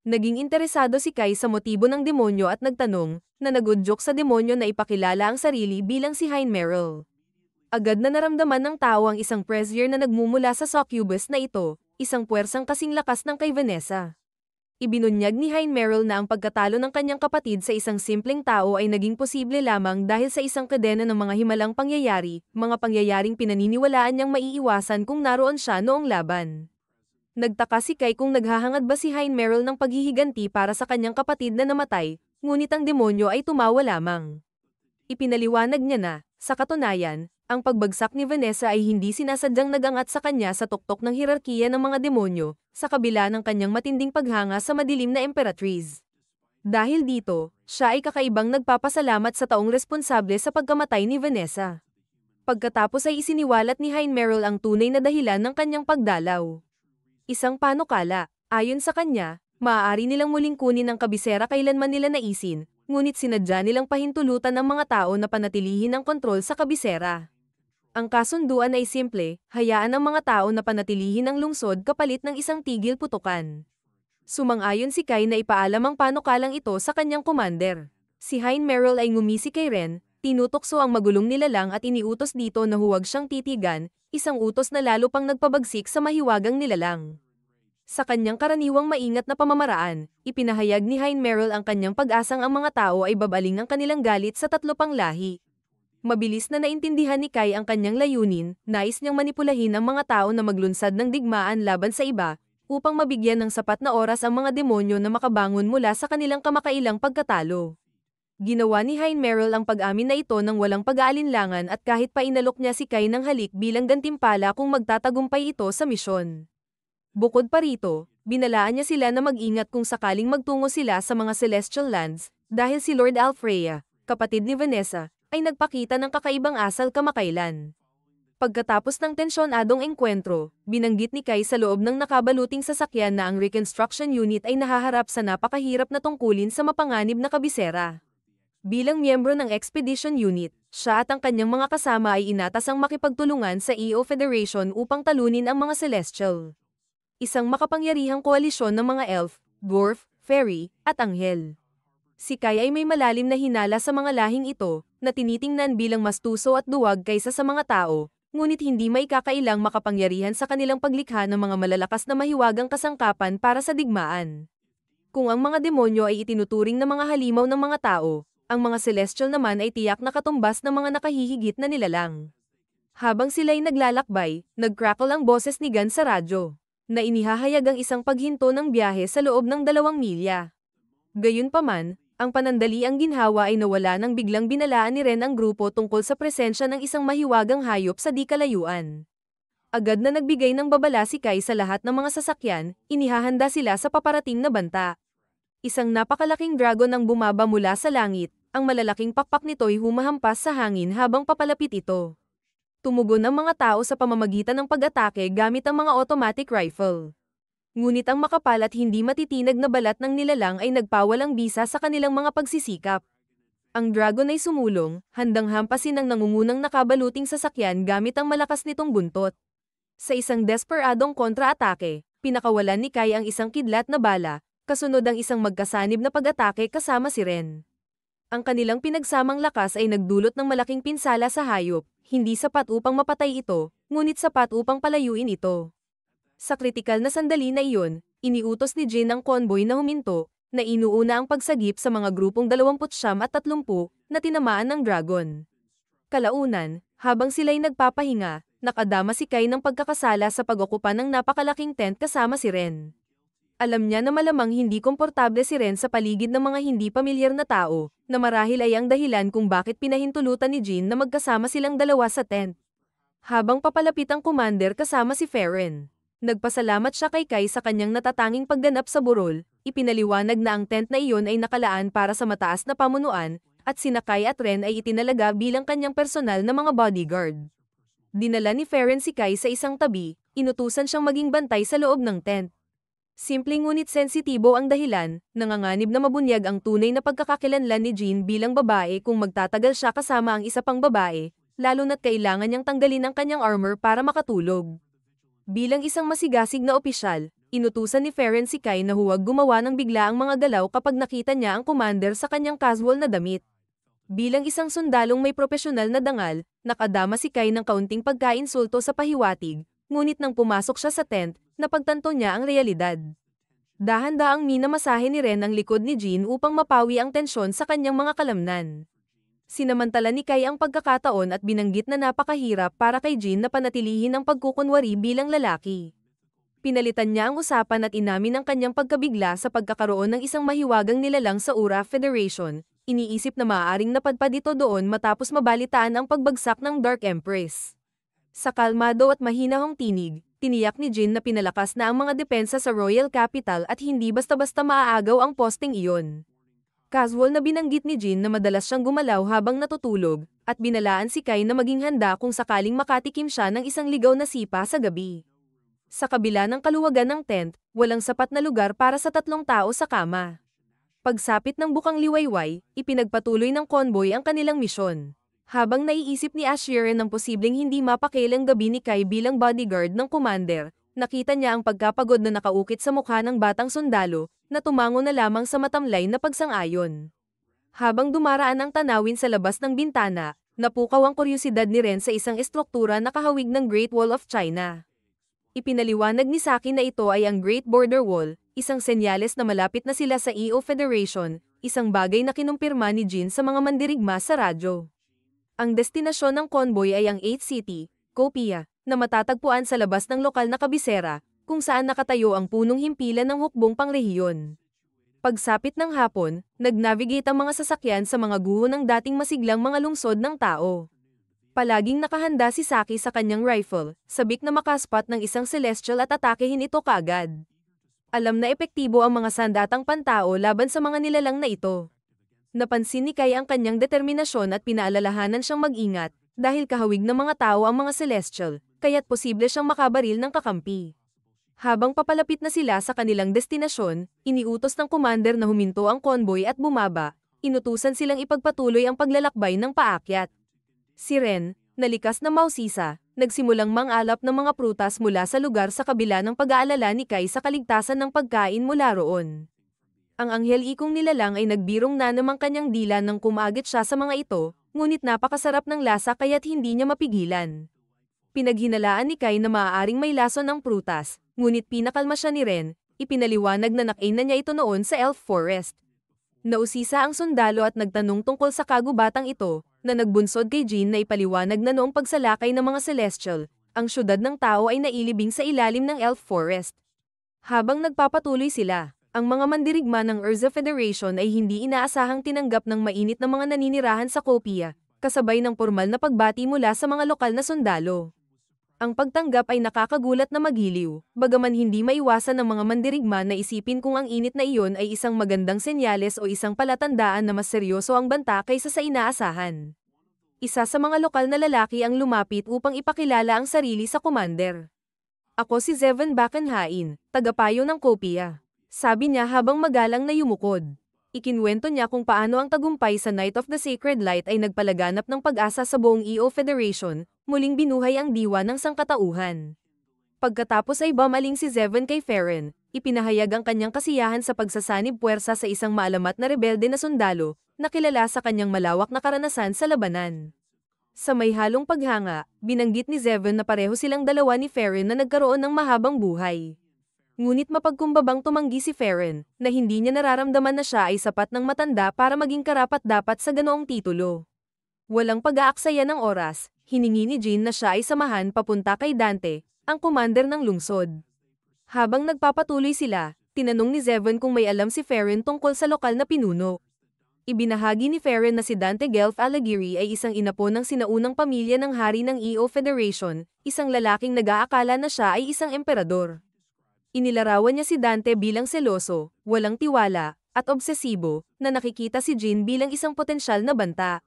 Naging interesado si Kai sa motibo ng demonyo at nagtanong, na nagudyok sa demonyo na ipakilala ang sarili bilang si Hein Merrill. Agad na naramdaman ng tao ang isang pressure na nagmumula sa succubus na ito, isang puwersang kasing lakas ng kay Vanessa ibinunyag ni Hein Merrill na ang pagkatalo ng kanyang kapatid sa isang simpleng tao ay naging posible lamang dahil sa isang kadena ng mga himalang pangyayari, mga pangyayaring pinaniniwalaan niyang maiiwasan kung naroon siya noong laban. Nagtaka si Kai kung naghahangad ba si Hein Merrill ng paghihiganti para sa kanyang kapatid na namatay, ngunit ang demonyo ay tumawa lamang. Ipinaliwanag niya na, sa katunayan, ang pagbagsak ni Vanessa ay hindi sinasadyang nagangat sa kanya sa tuktok ng hirarkiya ng mga demonyo, sa kabila ng kanyang matinding paghanga sa madilim na emperatriz. Dahil dito, siya ay kakaibang nagpapasalamat sa taong responsable sa pagkamatay ni Vanessa. Pagkatapos ay isiniwalat ni Hein Merrill ang tunay na dahilan ng kanyang pagdalaw. Isang panukala, ayon sa kanya, maaari nilang muling kunin ang kabisera kailanman nila naisin, ngunit sinadya nilang pahintulutan ng mga tao na panatilihin ang kontrol sa kabisera. Ang kasunduan ay simple, hayaan ang mga tao na panatilihin ang lungsod kapalit ng isang tigil putukan. Sumang-ayon si Kai na ipaalam ang panukalang ito sa kanyang commander. Si Hein Merrill ay ngumisi kay Ren, tinutokso ang magulong nilalang at iniutos dito na huwag siyang titigan, isang utos na lalo pang nagpabagsik sa mahiwagang nilalang. Sa kanyang karaniwang maingat na pamamaraan, ipinahayag ni Hein Merrill ang kanyang pag-asang ang mga tao ay babaling ang kanilang galit sa tatlo pang lahi. Mabilis na naintindihan ni Kai ang kanyang layunin, nais niyang manipulahin ang mga tao na maglunsad ng digmaan laban sa iba, upang mabigyan ng sapat na oras ang mga demonyo na makabangon mula sa kanilang kamakailang pagkatalo. Ginawa ni Hein Merrill ang pag-amin na ito ng walang pag-aalinlangan at kahit pa inalok niya si Kai ng halik bilang gantimpala kung magtatagumpay ito sa misyon. Bukod pa rito, binalaan niya sila na mag-ingat kung sakaling magtungo sila sa mga Celestial Lands, dahil si Lord Alfreya, kapatid ni Vanessa, ay nagpakita ng kakaibang asal kamakailan. Pagkatapos ng tensyonadong engkwentro, binanggit ni Kai sa loob ng nakabaluting sasakyan na ang reconstruction unit ay nahaharap sa napakahirap na tungkulin sa mapanganib na kabisera. Bilang miyembro ng expedition unit, siya at ang kanyang mga kasama ay inatas ang makipagtulungan sa EO Federation upang talunin ang mga Celestial. Isang makapangyarihang koalisyon ng mga elf, dwarf, fairy, at anghel si Kai ay may malalim na hinala sa mga lahing ito, na tinitingnan bilang mas tuso at duwag kaysa sa mga tao, ngunit hindi may kakailang makapangyarihan sa kanilang paglikha ng mga malalakas na mahiwagang kasangkapan para sa digmaan. Kung ang mga demonyo ay itinuturing na mga halimaw ng mga tao, ang mga celestial naman ay tiyak na katumbas ng mga nakahihigit na nilalang. Habang sila'y naglalakbay, nagcrackle ang boses ni Gan sa radyo, na inihahayag ang isang paghinto ng biyahe sa loob ng dalawang milya. Gayunpaman, ang panandaliang ginhawa ay nawala nang biglang binalaan ni Ren ang grupo tungkol sa presensya ng isang mahiwagang hayop sa dikalayuan. Agad na nagbigay ng babala si Kai sa lahat ng mga sasakyan, inihahanda sila sa paparating na banta. Isang napakalaking dragon ang bumaba mula sa langit, ang malalaking pakpak nito'y humahampas sa hangin habang papalapit ito. Tumugon ang mga tao sa pamamagitan ng pag-atake gamit ang mga automatic rifle ngunit ang makapal at hindi matitinag na balat ng nilalang ay nagpawalang bisa sa kanilang mga pagsisikap. Ang dragon ay sumulong, handang hampasin ang nangungunang nakabaluting sasakyan gamit ang malakas nitong buntot. Sa isang desperadong kontra-atake, pinakawalan ni Kai ang isang kidlat na bala, kasunod ang isang magkasanib na pag-atake kasama si Ren. Ang kanilang pinagsamang lakas ay nagdulot ng malaking pinsala sa hayop, hindi sapat upang mapatay ito, ngunit sapat upang palayuin ito. Sa kritikal na sandali na iyon, iniutos ni Jin ang konboy na huminto, na inuuna ang pagsagip sa mga grupong 29 at 30 na tinamaan ng dragon. Kalaunan, habang sila'y nagpapahinga, nakadama si Kai ng pagkakasala sa pagokupa ng napakalaking tent kasama si Ren. Alam niya na malamang hindi komportable si Ren sa paligid ng mga hindi pamilyar na tao, na marahil ay ang dahilan kung bakit pinahintulutan ni Jin na magkasama silang dalawa sa tent. Habang papalapit ang commander kasama si Feren. Nagpasalamat siya kay Kai sa kanyang natatanging pagganap sa burol, ipinaliwanag na ang tent na iyon ay nakalaan para sa mataas na pamunuan, at sina Kai at Ren ay itinalaga bilang kanyang personal na mga bodyguard. Dinala ni Ferren si Kai sa isang tabi, inutusan siyang maging bantay sa loob ng tent. Simple ngunit sensitibo ang dahilan, nanganganib na mabunyag ang tunay na pagkakakilanlan ni Jean bilang babae kung magtatagal siya kasama ang isa pang babae, lalo na't kailangan niyang tanggalin ang kanyang armor para makatulog. Bilang isang masigasig na opisyal, inutusan ni Ferren si Kai na huwag gumawa ng bigla ang mga galaw kapag nakita niya ang commander sa kanyang casual na damit. Bilang isang sundalong may profesional na dangal, nakadama si Kai ng kaunting pagkainsulto sa pahiwatig, ngunit nang pumasok siya sa tent, napagtanto niya ang realidad. Dahan-daang minamasahe ni Ren ang likod ni Jean upang mapawi ang tensyon sa kanyang mga kalamnan sinamantala ni Kay ang pagkakataon at binanggit na napakahirap para kay Jin na panatilihin ang pagkukunwari bilang lalaki. Pinalitan niya ang usapan at inamin ang kanyang pagkabigla sa pagkakaroon ng isang mahiwagang nilalang sa URA Federation, iniisip na maaaring napadpad ito doon matapos mabalitaan ang pagbagsak ng Dark Empress. Sa kalmado at mahinahong tinig, tiniyak ni Jin na pinalakas na ang mga depensa sa Royal Capital at hindi basta-basta maaagaw ang posting iyon. Casual na binanggit ni Jin na madalas siyang gumalaw habang natutulog, at binalaan si Kai na maging handa kung sakaling makatikim siya ng isang ligaw na sipa sa gabi. Sa kabila ng kaluwagan ng tent, walang sapat na lugar para sa tatlong tao sa kama. Pagsapit ng bukang liwayway, ipinagpatuloy ng convoy ang kanilang misyon. Habang naiisip ni Asheron ng posibleng hindi mapakailang gabi ni Kai bilang bodyguard ng commander, nakita niya ang pagkapagod na nakaukit sa mukha ng batang sundalo, na tumango na lamang sa matamlay na pagsang-ayon. Habang dumaraan ang tanawin sa labas ng bintana, napukaw ang kuryosidad ni Ren sa isang estruktura na kahawig ng Great Wall of China. Ipinaliwanag ni Saki na ito ay ang Great Border Wall, isang senyales na malapit na sila sa EO Federation, isang bagay na kinumpirma ni Jin sa mga mandirigma sa radyo. Ang destinasyon ng convoy ay ang 8 City, Kopia, na matatagpuan sa labas ng lokal na kabisera, kung saan nakatayo ang punong himpilan ng hukbong pangrehiyon. Pagsapit ng hapon, nagnavigate ang mga sasakyan sa mga guho ng dating masiglang mga lungsod ng tao. Palaging nakahanda si Saki sa kanyang rifle, sabik na makaspat ng isang celestial at atakehin ito kagad. Alam na epektibo ang mga sandatang pantao laban sa mga nilalang na ito. Napansin ni Kai ang kanyang determinasyon at pinaalalahanan siyang mag-ingat, dahil kahawig ng mga tao ang mga celestial, kaya't posible siyang makabaril ng kakampi. Habang papalapit na sila sa kanilang destinasyon, iniutos ng commander na huminto ang konboy at bumaba, inutusan silang ipagpatuloy ang paglalakbay ng paakyat. Si Ren, nalikas na mausisa, nagsimulang mangalap ng mga prutas mula sa lugar sa kabila ng pag-aalala ni Kai sa kaligtasan ng pagkain mula roon. Ang anghel ikong nilalang ay nagbirong na namang kanyang dila nang kumagit siya sa mga ito, ngunit napakasarap ng lasa kaya't hindi niya mapigilan. Pinaghinalaan ni Kai na maaaring may lason ng prutas, ngunit pinakalma siya ni Ren, ipinaliwanag na nakain na niya ito noon sa Elf Forest. Nausisa ang sundalo at nagtanong tungkol sa kagubatang ito, na nagbunsod kay Jean na ipaliwanag na noong pagsalakay ng mga Celestial, ang syudad ng tao ay nailibing sa ilalim ng Elf Forest. Habang nagpapatuloy sila, ang mga mandirigma ng Urza Federation ay hindi inaasahang tinanggap ng mainit na mga naninirahan sa Kopia, kasabay ng formal na pagbati mula sa mga lokal na sundalo. Ang pagtanggap ay nakakagulat na magiliw, bagaman hindi maiwasan ng mga mandirigma na isipin kung ang init na iyon ay isang magandang senyales o isang palatandaan na mas seryoso ang banta kaysa sa inaasahan. Isa sa mga lokal na lalaki ang lumapit upang ipakilala ang sarili sa commander. Ako si Zeven Bakenhain, tagapayo ng Kopia sabi niya habang magalang na yumukod. Ikinwento niya kung paano ang tagumpay sa Night of the Sacred Light ay nagpalaganap ng pag-asa sa buong EO Federation, muling binuhay ang diwa ng sangkatauhan. Pagkatapos ay bumaling si Zevon kay Farron, ipinahayag ang kanyang kasiyahan sa pagsasanib puwersa sa isang maalamat na rebelde na sundalo, na kilala sa kanyang malawak na karanasan sa labanan. Sa may halong paghanga, binanggit ni Zevon na pareho silang dalawa ni Farron na nagkaroon ng mahabang buhay. Ngunit mapagkumbabang tumanggi si Ferren, na hindi niya nararamdaman na siya ay sapat ng matanda para maging karapat-dapat sa ganoong titulo. Walang pag-aaksaya ng oras, hiningi ni Jean na siya ay samahan papunta kay Dante, ang commander ng lungsod. Habang nagpapatuloy sila, tinanong ni Zevon kung may alam si Ferren tungkol sa lokal na pinuno. Ibinahagi ni Ferren na si Dante Gelf Alagiri ay isang inapo ng sinaunang pamilya ng hari ng EO Federation, isang lalaking nag-aakala na siya ay isang emperador. Inilarawan niya si Dante bilang seloso, walang tiwala, at obsesibo, na nakikita si Jean bilang isang potensyal na banta.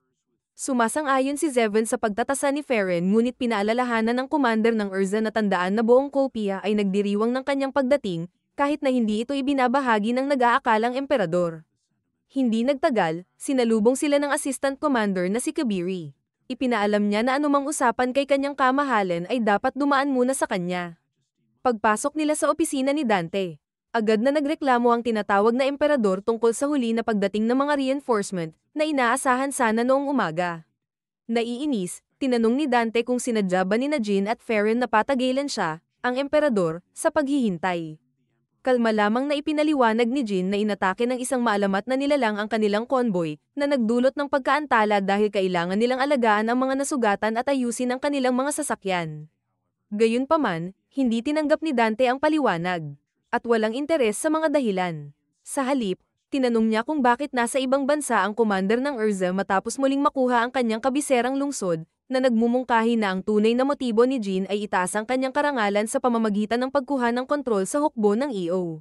Sumasang-ayon si Zevon sa pagtatasa ni Ferren ngunit pinaalalahanan ng commander ng Urza na tandaan na buong kopya ay nagdiriwang ng kanyang pagdating kahit na hindi ito ibinabahagi ng nag-aakalang emperador. Hindi nagtagal, sinalubong sila ng assistant commander na si Kabiri. Ipinaalam niya na anumang usapan kay kanyang kamahalan ay dapat dumaan muna sa kanya. Pagpasok nila sa opisina ni Dante, agad na nagreklamo ang tinatawag na emperador tungkol sa huli na pagdating ng mga reinforcement na inaasahan sana noong umaga. Naiinis, tinanong ni Dante kung sinadya ba ni Najin at Farron na patagalan siya, ang emperador, sa paghihintay. Kalma lamang na ipinaliwanag ni Jin na inatake ng isang maalamat na nilalang ang kanilang konboy na nagdulot ng pagkaantala dahil kailangan nilang alagaan ang mga nasugatan at ayusin ang kanilang mga sasakyan. Gayunpaman, hindi tinanggap ni Dante ang paliwanag, at walang interes sa mga dahilan. Sa halip, tinanong niya kung bakit nasa ibang bansa ang commander ng Urza matapos muling makuha ang kanyang kabiserang lungsod, na nagmumungkahi na ang tunay na motibo ni Jean ay itaas ang kanyang karangalan sa pamamagitan ng pagkuha ng kontrol sa hukbo ng EO.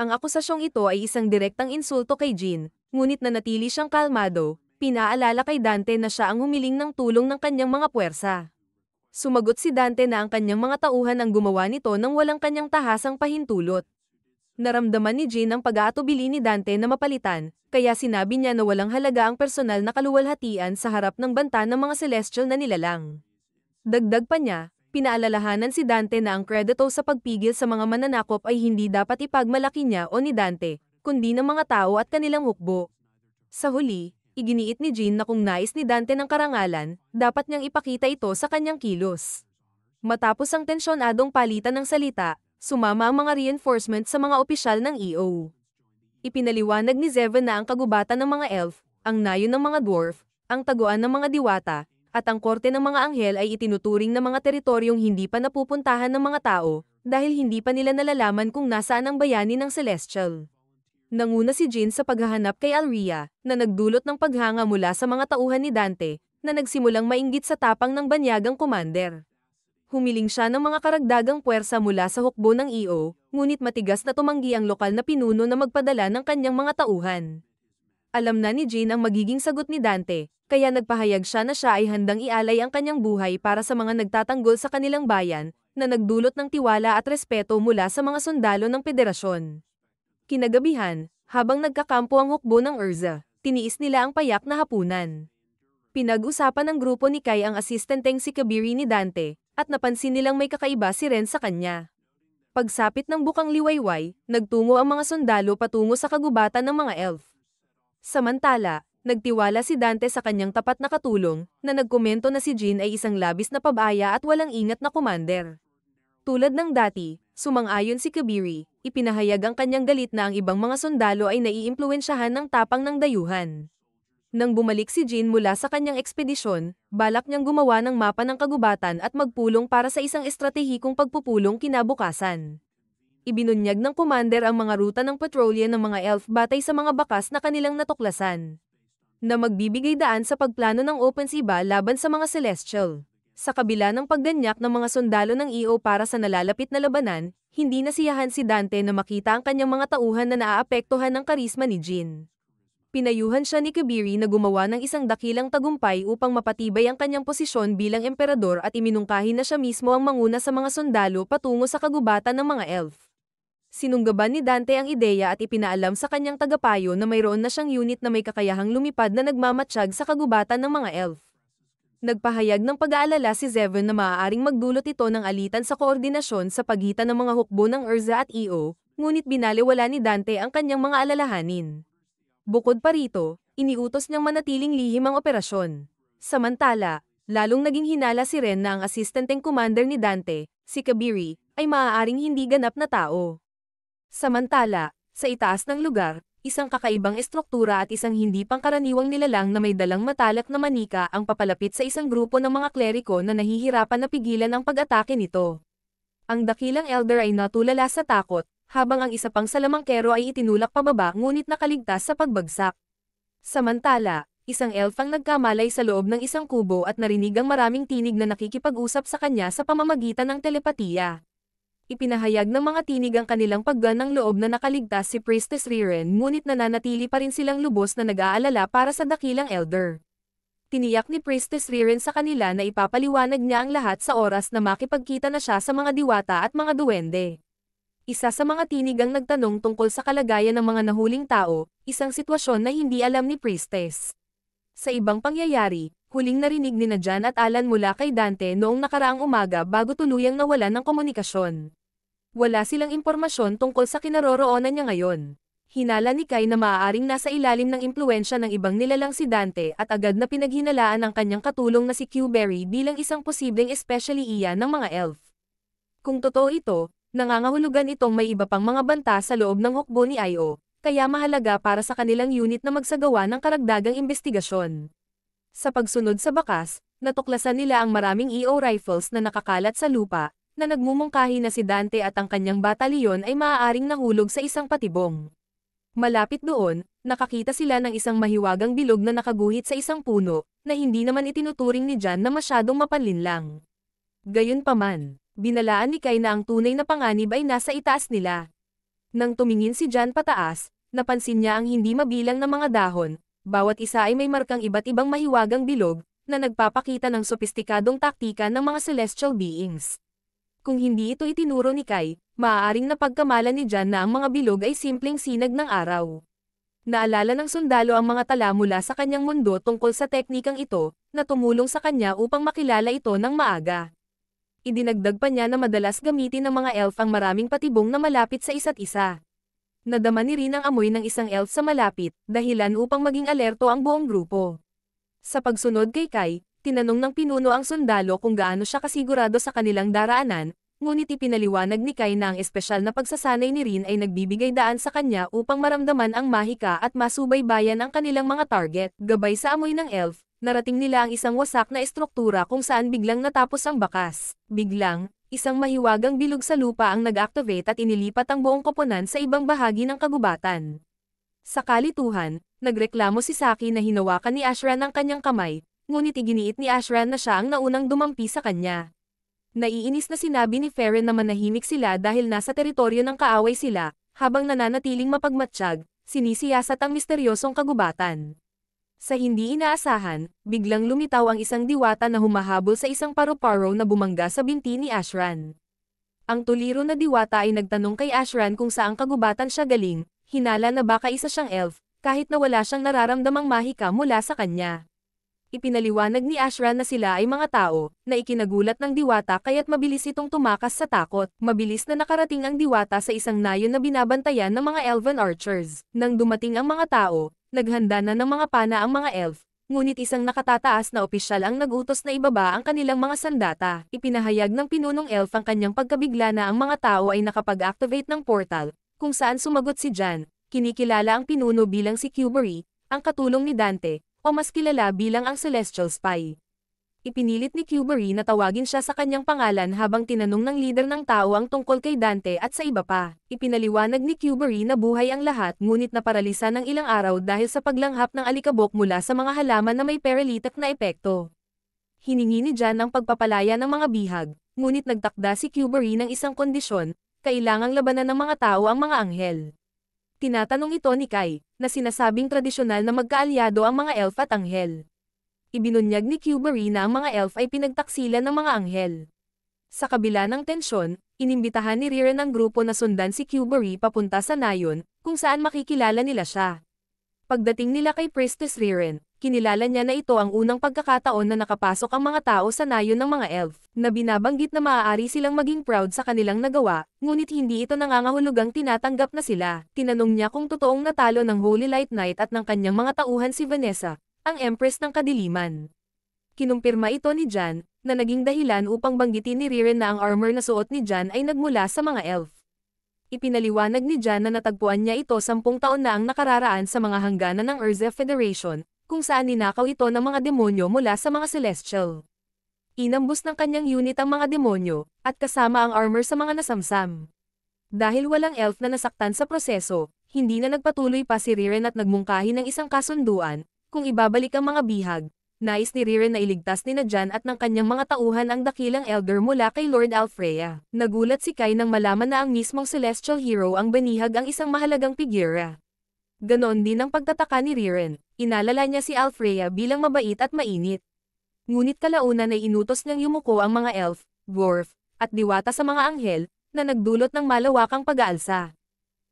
Ang akusasyong ito ay isang direktang insulto kay Jean, ngunit natili siyang kalmado, pinaalala kay Dante na siya ang humiling ng tulong ng kanyang mga puwersa. Sumagot si Dante na ang kanyang mga tauhan ang gumawa nito nang walang kanyang tahasang pahintulot. Naramdaman ni Jean ang pag-aatubili ni Dante na mapalitan, kaya sinabi niya na walang halaga ang personal na kaluwalhatian sa harap ng banta ng mga celestial na nilalang. Dagdag pa niya, pinaalalahanan si Dante na ang kredito sa pagpigil sa mga mananakop ay hindi dapat ipagmalaki niya o ni Dante, kundi ng mga tao at kanilang hukbo. Sa huli, iginiit ni Jean na kung nais ni Dante ng karangalan, dapat niyang ipakita ito sa kanyang kilos. Matapos ang tensyonadong palitan ng salita, sumama ang mga reinforcement sa mga opisyal ng EO. Ipinaliwanag ni Zeven na ang kagubatan ng mga elf, ang nayon ng mga dwarf, ang taguan ng mga diwata, at ang korte ng mga anghel ay itinuturing na mga teritoryong hindi pa napupuntahan ng mga tao, dahil hindi pa nila nalalaman kung nasaan ang bayani ng Celestial nanguna si Jean sa paghahanap kay Alria, na nagdulot ng paghanga mula sa mga tauhan ni Dante, na nagsimulang mainggit sa tapang ng banyagang commander. Humiling siya ng mga karagdagang puwersa mula sa hukbo ng EO, ngunit matigas na tumanggi ang lokal na pinuno na magpadala ng kanyang mga tauhan. Alam na ni Jean ang magiging sagot ni Dante, kaya nagpahayag siya na siya ay handang ialay ang kanyang buhay para sa mga nagtatanggol sa kanilang bayan, na nagdulot ng tiwala at respeto mula sa mga sundalo ng federasyon. Kinagabihan, habang nagkakampo ang hukbo ng Urza, tiniis nila ang payak na hapunan. Pinag-usapan ng grupo ni Kai ang asistenteng si Kabiri ni Dante, at napansin nilang may kakaiba si Ren sa kanya. Pagsapit ng bukang liwayway, nagtungo ang mga sundalo patungo sa kagubatan ng mga elf. Samantala, nagtiwala si Dante sa kanyang tapat na katulong, na nagkomento na si Jean ay isang labis na pabaya at walang ingat na commander. Tulad ng dati, Sumang-ayon si Kabiri, ipinahayag ang kanyang galit na ang ibang mga sundalo ay naiimpluensyahan ng tapang ng dayuhan. Nang bumalik si Jin mula sa kanyang ekspedisyon, balak niyang gumawa ng mapa ng kagubatan at magpulong para sa isang estratehikong pagpupulong kinabukasan. Ibinunyag ng commander ang mga ruta ng patrolya ng mga elf batay sa mga bakas na kanilang natuklasan. Na magbibigay daan sa pagplano ng open siba laban sa mga celestial. Sa kabila ng pagganyak ng mga sundalo ng EO para sa nalalapit na labanan, hindi nasiyahan si Dante na makita ang kanyang mga tauhan na naaapektuhan ng karisma ni Jin. Pinayuhan siya ni Kabiri na gumawa ng isang dakilang tagumpay upang mapatibay ang kanyang posisyon bilang emperador at iminungkahi na siya mismo ang manguna sa mga sundalo patungo sa kagubatan ng mga elf. Sinunggaban ni Dante ang ideya at ipinaalam sa kanyang tagapayo na mayroon na siyang unit na may kakayahang lumipad na nagmamatsyag sa kagubatan ng mga elf nagpahayag ng pag-aalala si Zevon na maaaring magdulot ito ng alitan sa koordinasyon sa pagitan ng mga hukbo ng ERZA at EO, ngunit binaliwala ni Dante ang kanyang mga alalahanin. Bukod pa rito, iniutos niyang manatiling lihim ang operasyon. Samantala, lalong naging hinala si Ren na ang assistanteng commander ni Dante, si Kabiri, ay maaaring hindi ganap na tao. Samantala, sa itaas ng lugar, isang kakaibang estruktura at isang hindi pangkaraniwang nilalang na may dalang matalak na manika ang papalapit sa isang grupo ng mga kleriko na nahihirapan na pigilan ang pag-atake nito. Ang dakilang elder ay natulala sa takot, habang ang isa pang salamangkero ay itinulak pababa ngunit nakaligtas sa pagbagsak. Samantala, isang elf ang nagkamalay sa loob ng isang kubo at narinig ang maraming tinig na nakikipag-usap sa kanya sa pamamagitan ng telepatiya. Ipinahayag ng mga tinig ang kanilang pagganang ng loob na nakaligtas si Priestess Riren ngunit nananatili pa rin silang lubos na nag-aalala para sa dakilang elder. Tiniyak ni Priestess Riren sa kanila na ipapaliwanag niya ang lahat sa oras na makipagkita na siya sa mga diwata at mga duwende. Isa sa mga tinig ang nagtanong tungkol sa kalagayan ng mga nahuling tao, isang sitwasyon na hindi alam ni Priestess. Sa ibang pangyayari, huling narinig ni Jan at Alan mula kay Dante noong nakaraang umaga bago tuluyang nawalan ng komunikasyon. Wala silang impormasyon tungkol sa kinaroroonan niya ngayon. Hinala ni Kai na maaaring nasa ilalim ng impluensya ng ibang nilalang si Dante at agad na pinaghinalaan ang kanyang katulong na si Qberry bilang isang posibleng especially iya ng mga elf. Kung totoo ito, nangangahulugan itong may iba pang mga banta sa loob ng hukbo ni I.O., kaya mahalaga para sa kanilang unit na magsagawa ng karagdagang investigasyon. Sa pagsunod sa bakas, natuklasan nila ang maraming EO rifles na nakakalat sa lupa, na nagmumungkahi na si Dante at ang kanyang batalyon ay maaaring nahulog sa isang patibong. Malapit doon, nakakita sila ng isang mahiwagang bilog na nakaguhit sa isang puno, na hindi naman itinuturing ni Jan na masyadong mapanlinlang. Gayunpaman, binalaan ni Kai na ang tunay na panganib ay nasa itaas nila. Nang tumingin si Jan pataas, napansin niya ang hindi mabilang na mga dahon, bawat isa ay may markang iba't ibang mahiwagang bilog, na nagpapakita ng sopistikadong taktika ng mga celestial beings. Kung hindi ito itinuro ni Kai, maaaring napagkamala ni Jan na ang mga bilog ay simpleng sinag ng araw. Naalala ng sundalo ang mga tala mula sa kanyang mundo tungkol sa teknikang ito, na tumulong sa kanya upang makilala ito ng maaga. Idinagdag pa niya na madalas gamitin ng mga elf ang maraming patibong na malapit sa isa't isa nadama ni rin ang amoy ng isang elf sa malapit, dahilan upang maging alerto ang buong grupo. Sa pagsunod kay Kai, tinanong ng pinuno ang sundalo kung gaano siya kasigurado sa kanilang daraanan, ngunit ipinaliwanag ni Kai na ang espesyal na pagsasanay ni Rin ay nagbibigay daan sa kanya upang maramdaman ang mahika at masubaybayan ang kanilang mga target. Gabay sa amoy ng elf, narating nila ang isang wasak na estruktura kung saan biglang natapos ang bakas. Biglang, isang mahiwagang bilog sa lupa ang nag-activate at inilipat ang buong koponan sa ibang bahagi ng kagubatan. Sa kalituhan, nagreklamo si Saki na hinawakan ni Ashran ang kanyang kamay, ngunit iginiit ni Ashran na siya ang naunang dumampi sa kanya. Naiinis na sinabi ni Feren na manahimik sila dahil nasa teritoryo ng kaaway sila, habang nananatiling mapagmatsyag, sinisiyasat ang misteryosong kagubatan. Sa hindi inaasahan, biglang lumitaw ang isang diwata na humahabol sa isang paru-paro na bumangga sa binti ni Ashran. Ang tuliro na diwata ay nagtanong kay Ashran kung saang kagubatan siya galing, hinala na baka isa siyang elf, kahit na wala siyang nararamdamang mahika mula sa kanya. Ipinaliwanag ni Ashra na sila ay mga tao, na ikinagulat ng diwata kaya't mabilis itong tumakas sa takot. Mabilis na nakarating ang diwata sa isang nayon na binabantayan ng mga elven archers. Nang dumating ang mga tao, naghanda na ng mga pana ang mga elf, ngunit isang nakatataas na opisyal ang nagutos na ibaba ang kanilang mga sandata. Ipinahayag ng pinunong elf ang kanyang pagkabigla na ang mga tao ay nakapag-activate ng portal, kung saan sumagot si Jan. Kinikilala ang pinuno bilang si Cubery, ang katulong ni Dante, o mas kilala bilang ang Celestial Spy. Ipinilit ni Qbury na tawagin siya sa kanyang pangalan habang tinanong ng lider ng tao ang tungkol kay Dante at sa iba pa. Ipinaliwanag ni Qbury na buhay ang lahat ngunit naparalisa ng ilang araw dahil sa paglanghap ng alikabok mula sa mga halaman na may paralytic na epekto. Hiningi ni Jan ang pagpapalaya ng mga bihag, ngunit nagtakda si Qbury ng isang kondisyon, kailangang labanan ng mga tao ang mga anghel. Tinatanong ito ni Kai, na sinasabing tradisyonal na magkaalyado ang mga elf at anghel. Ibinunyag ni Cubery na ang mga elf ay pinagtaksila ng mga anghel. Sa kabila ng tensyon, inimbitahan ni Riren ang grupo na sundan si Cubery papunta sa Nayon, kung saan makikilala nila siya. Pagdating nila kay Priestess Riren, kinilala niya na ito ang unang pagkakataon na nakapasok ang mga tao sa nayon ng mga elf, na binabanggit na maaari silang maging proud sa kanilang nagawa, ngunit hindi ito nangangahulugang tinatanggap na sila. Tinanong niya kung totoong natalo ng Holy Light Knight at ng kanyang mga tauhan si Vanessa, ang Empress ng Kadiliman. Kinumpirma ito ni Jan, na naging dahilan upang banggitin ni Riren na ang armor na suot ni Jan ay nagmula sa mga elf. Ipinaliwanag ni Jan na natagpuan niya ito sampung taon na ang nakararaan sa mga hangganan ng Erzef Federation, kung saan ninakaw ito ng mga demonyo mula sa mga Celestial. Inambus ng kanyang unit ang mga demonyo, at kasama ang armor sa mga nasamsam. Dahil walang elf na nasaktan sa proseso, hindi na nagpatuloy pa si Riren at nagmungkahi ng isang kasunduan, kung ibabalik ang mga bihag, nais ni Riren na iligtas ni Najan at ng kanyang mga tauhan ang dakilang elder mula kay Lord Alfreya. Nagulat si Kai nang malaman na ang mismong celestial hero ang banihag ang isang mahalagang figura. Ganon din ang pagtataka ni Riren, inalala niya si Alfreya bilang mabait at mainit. Ngunit kalaunan ay inutos niyang yumuko ang mga elf, dwarf, at diwata sa mga anghel, na nagdulot ng malawakang pag-aalsa.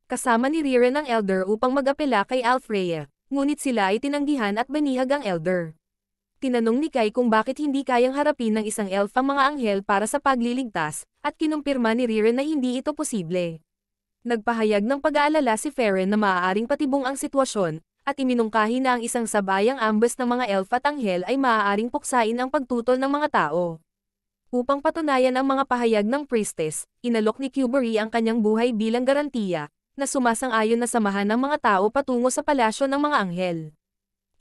Kasama ni Riren ang elder upang mag-apela kay Alfreya, ngunit sila ay tinanggihan at banihag ang elder. Tinanong ni Kai kung bakit hindi kayang harapin ng isang elf ang mga anghel para sa pagliligtas, at kinumpirma ni Riren na hindi ito posible. Nagpahayag ng pag-aalala si Feren na maaaring patibong ang sitwasyon, at iminungkahi na ang isang sabayang ambas ng mga elf at anghel ay maaaring puksain ang pagtutol ng mga tao. Upang patunayan ang mga pahayag ng priestess, inalok ni Cubery ang kanyang buhay bilang garantiya, na sumasang-ayon na samahan ng mga tao patungo sa palasyo ng mga anghel.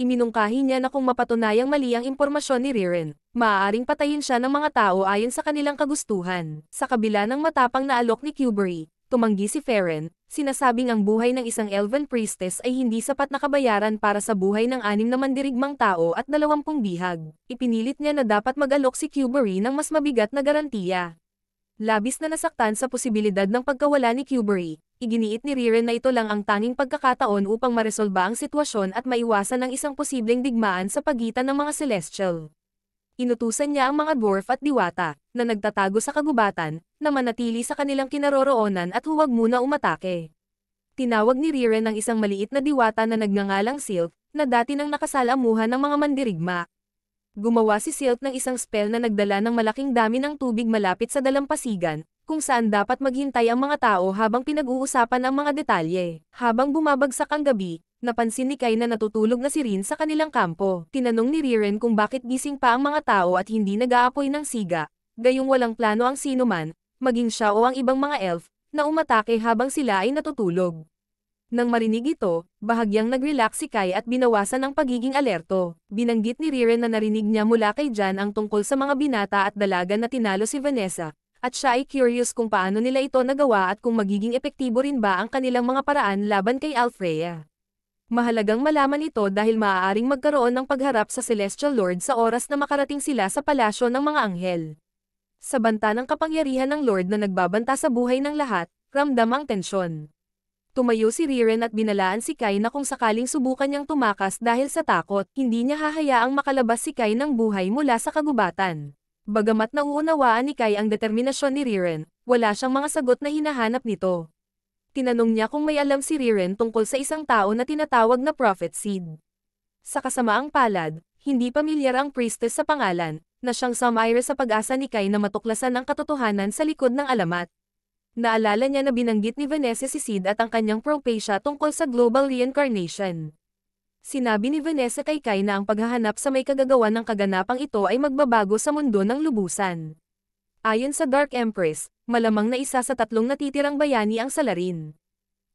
Iminungkahi niya na kung mapatunayang mali ang impormasyon ni Riren, maaaring patayin siya ng mga tao ayon sa kanilang kagustuhan. Sa kabila ng matapang na alok ni Cubery, tumanggi si Feren, sinasabing ang buhay ng isang elven priestess ay hindi sapat na kabayaran para sa buhay ng anim na mandirigmang tao at dalawampung bihag. Ipinilit niya na dapat mag-alok si Cubery ng mas mabigat na garantiya. Labis na nasaktan sa posibilidad ng pagkawala ni Cubery, iginiit ni Riren na ito lang ang tanging pagkakataon upang maresolba ang sitwasyon at maiwasan ang isang posibleng digmaan sa pagitan ng mga Celestial inutusan niya ang mga dwarf at diwata, na nagtatago sa kagubatan, na manatili sa kanilang kinaroroonan at huwag muna umatake. Tinawag ni Riren ang isang maliit na diwata na nagngangalang Silk, na dati nang nakasalamuhan ng mga mandirigma. Gumawa si Silk ng isang spell na nagdala ng malaking dami ng tubig malapit sa dalampasigan, kung saan dapat maghintay ang mga tao habang pinag-uusapan ang mga detalye. Habang bumabagsak ang gabi, napansin ni Kai na natutulog na si Rin sa kanilang kampo. Tinanong ni Riren kung bakit gising pa ang mga tao at hindi nag-aapoy ng siga, gayong walang plano ang sino man, maging siya o ang ibang mga elf, na umatake habang sila ay natutulog. Nang marinig ito, bahagyang nag-relax si Kai at binawasan ang pagiging alerto. Binanggit ni Riren na narinig niya mula kay Jan ang tungkol sa mga binata at dalaga na tinalo si Vanessa, at siya ay curious kung paano nila ito nagawa at kung magiging epektibo rin ba ang kanilang mga paraan laban kay Alfreya. Mahalagang malaman ito dahil maaaring magkaroon ng pagharap sa Celestial Lord sa oras na makarating sila sa palasyo ng mga anghel. Sa banta ng kapangyarihan ng Lord na nagbabanta sa buhay ng lahat, ramdam ang tensyon. Tumayo si Riren at binalaan si Kai na kung sakaling subukan niyang tumakas dahil sa takot, hindi niya hahayaang makalabas si Kai ng buhay mula sa kagubatan. Bagamat nauunawaan ni Kai ang determinasyon ni Riren, wala siyang mga sagot na hinahanap nito tinanong niya kung may alam si Riren tungkol sa isang tao na tinatawag na Prophet Seed. Sa kasamaang palad, hindi pamilyar ang priestess sa pangalan, na siyang sumayre sa pag-asa ni Kai na matuklasan ang katotohanan sa likod ng alamat. Naalala niya na binanggit ni Vanessa si Seed at ang kanyang propesya tungkol sa global reincarnation. Sinabi ni Vanessa kay Kai na ang paghahanap sa may kagagawan ng kaganapang ito ay magbabago sa mundo ng lubusan. Ayon sa Dark Empress, malamang na isa sa tatlong natitirang bayani ang salarin.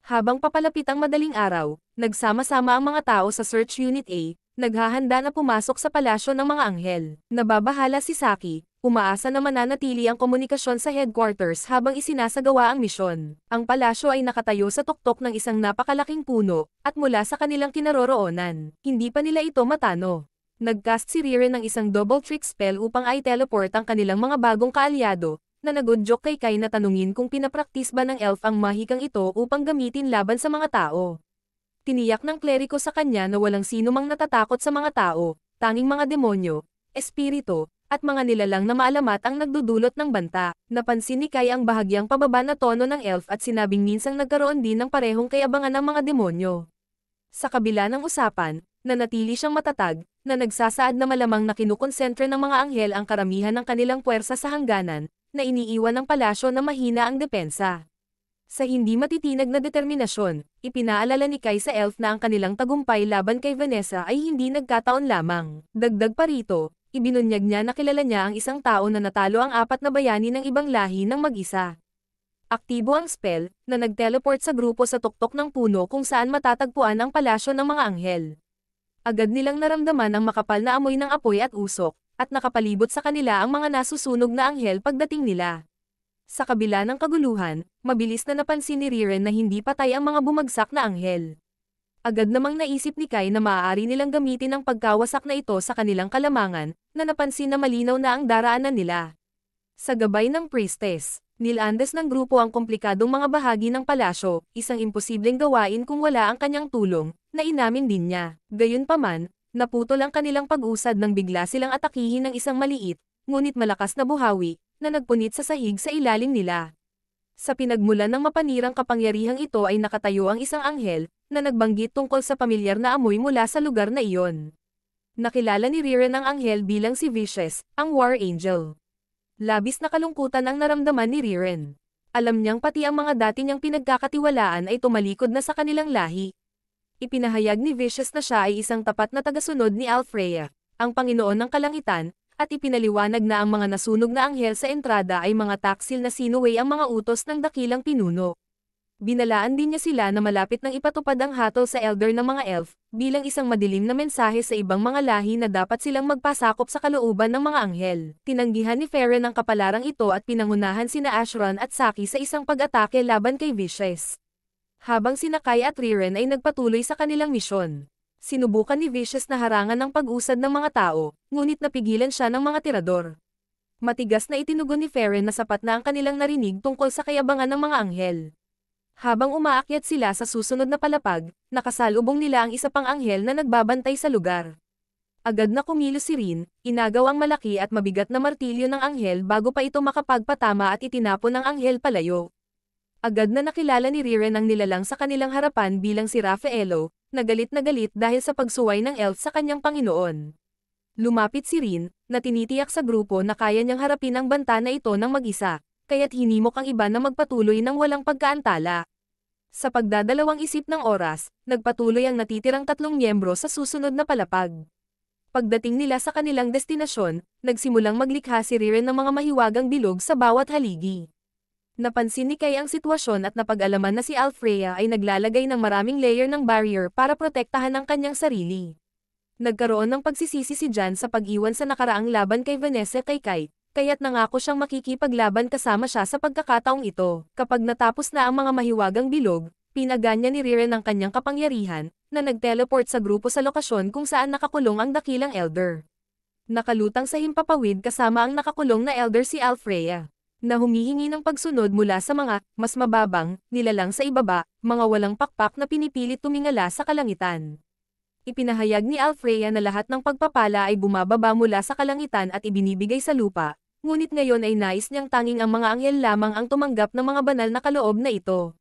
Habang papalapit ang madaling araw, nagsama-sama ang mga tao sa Search Unit A, naghahanda na pumasok sa palasyo ng mga anghel. Nababahala si Saki, umaasa na mananatili ang komunikasyon sa headquarters habang isinasagawa ang misyon. Ang palasyo ay nakatayo sa tuktok ng isang napakalaking puno, at mula sa kanilang kinaroroonan, hindi pa nila ito matano. Nagcast si Riren ng isang double trick spell upang ay-teleport ang kanilang mga bagong kaalyado, na nagudyok kay Kai na tanungin kung pinapraktis ba ng elf ang mahikang ito upang gamitin laban sa mga tao. Tiniyak ng kleriko sa kanya na walang sino mang natatakot sa mga tao, tanging mga demonyo, espirito, at mga nilalang na maalamat ang nagdudulot ng banta. Napansin ni Kai ang bahagyang pababa na tono ng elf at sinabing minsang nagkaroon din ng parehong kayabangan ng mga demonyo. Sa kabila ng usapan, nanatili siyang matatag, na nagsasaad na malamang na kinukonsentre ng mga anghel ang karamihan ng kanilang puwersa sa hangganan, na iniiwan ng palasyo na mahina ang depensa. Sa hindi matitinag na determinasyon, ipinaalala ni Kai sa elf na ang kanilang tagumpay laban kay Vanessa ay hindi nagkataon lamang. Dagdag pa rito, ibinunyag niya na kilala niya ang isang tao na natalo ang apat na bayani ng ibang lahi ng mag-isa. Aktibo ang spell, na nagteleport sa grupo sa tuktok ng puno kung saan matatagpuan ang palasyo ng mga anghel. Agad nilang naramdaman ang makapal na amoy ng apoy at usok, at nakapalibot sa kanila ang mga nasusunog na anghel pagdating nila. Sa kabila ng kaguluhan, mabilis na napansin ni Riren na hindi patay ang mga bumagsak na anghel. Agad namang naisip ni Kai na maaari nilang gamitin ang pagkawasak na ito sa kanilang kalamangan, na napansin na malinaw na ang daraanan nila. Sa gabay ng priestess, Nilandes ng grupo ang komplikadong mga bahagi ng palasyo, isang imposibleng gawain kung wala ang kanyang tulong, na inamin din niya. Gayunpaman, naputol ang kanilang pag-usad nang bigla silang atakihin ng isang maliit, ngunit malakas na buhawi, na nagpunit sa sahig sa ilalim nila. Sa pinagmulan ng mapanirang kapangyarihang ito ay nakatayo ang isang anghel, na nagbanggit tungkol sa pamilyar na amoy mula sa lugar na iyon. Nakilala ni Riren ang anghel bilang si Vicious, ang War Angel. Labis na kalungkutan ang naramdaman ni Riren. Alam niyang pati ang mga dati niyang pinagkakatiwalaan ay tumalikod na sa kanilang lahi, Ipinahayag ni Vicious na siya ay isang tapat na tagasunod ni Alfreya, ang Panginoon ng Kalangitan, at ipinaliwanag na ang mga nasunog na anghel sa entrada ay mga taksil na sinuway ang mga utos ng dakilang pinuno. Binalaan din niya sila na malapit ng ipatupad ang hatol sa elder ng mga elf, bilang isang madilim na mensahe sa ibang mga lahi na dapat silang magpasakop sa kalooban ng mga anghel. Tinanggihan ni Feren ang kapalarang ito at pinangunahan sina Ashran at Saki sa isang pag-atake laban kay Vicious. Habang si Nakai at Riren ay nagpatuloy sa kanilang misyon, sinubukan ni Vicious na harangan ang pag-usad ng mga tao, ngunit napigilan siya ng mga tirador. Matigas na itinugon ni Ferren na sapat na ang kanilang narinig tungkol sa kayabangan ng mga anghel. Habang umaakyat sila sa susunod na palapag, nakasalubong nila ang isa pang anghel na nagbabantay sa lugar. Agad na kumilos si Rin, inagaw ang malaki at mabigat na martilyo ng anghel bago pa ito makapagpatama at itinapon ng anghel palayo. Agad na nakilala ni Riren ang nilalang sa kanilang harapan bilang si Raffaello, nagalit na galit dahil sa pagsuway ng elf sa kanyang Panginoon. Lumapit si Rin, na tinitiyak sa grupo na kaya niyang harapin ang banta na ito ng mag-isa, kaya't hinimok ang iba na magpatuloy ng walang pagkaantala. Sa pagdadalawang isip ng oras, nagpatuloy ang natitirang tatlong miyembro sa susunod na palapag. Pagdating nila sa kanilang destinasyon, nagsimulang maglikha si Riren ng mga mahiwagang bilog sa bawat haligi. Napansin ni Kay ang sitwasyon at napag-alaman na si Alfreya ay naglalagay ng maraming layer ng barrier para protektahan ang kanyang sarili. Nagkaroon ng pagsisisi si Jan sa pag-iwan sa nakaraang laban kay Vanessa kay Kite, kaya't nangako siyang makikipaglaban kasama siya sa pagkakataong ito. Kapag natapos na ang mga mahiwagang bilog, pinaganya ni Riren ang kanyang kapangyarihan, na nagteleport sa grupo sa lokasyon kung saan nakakulong ang dakilang elder. Nakalutang sa himpapawid kasama ang nakakulong na elder si Alfreya na humihingi ng pagsunod mula sa mga mas mababang, nilalang sa ibaba, mga walang pakpak na pinipilit tumingala sa kalangitan. Ipinahayag ni Alfreya na lahat ng pagpapala ay bumababa mula sa kalangitan at ibinibigay sa lupa, ngunit ngayon ay nais niyang tanging ang mga anghel lamang ang tumanggap ng mga banal na kaloob na ito.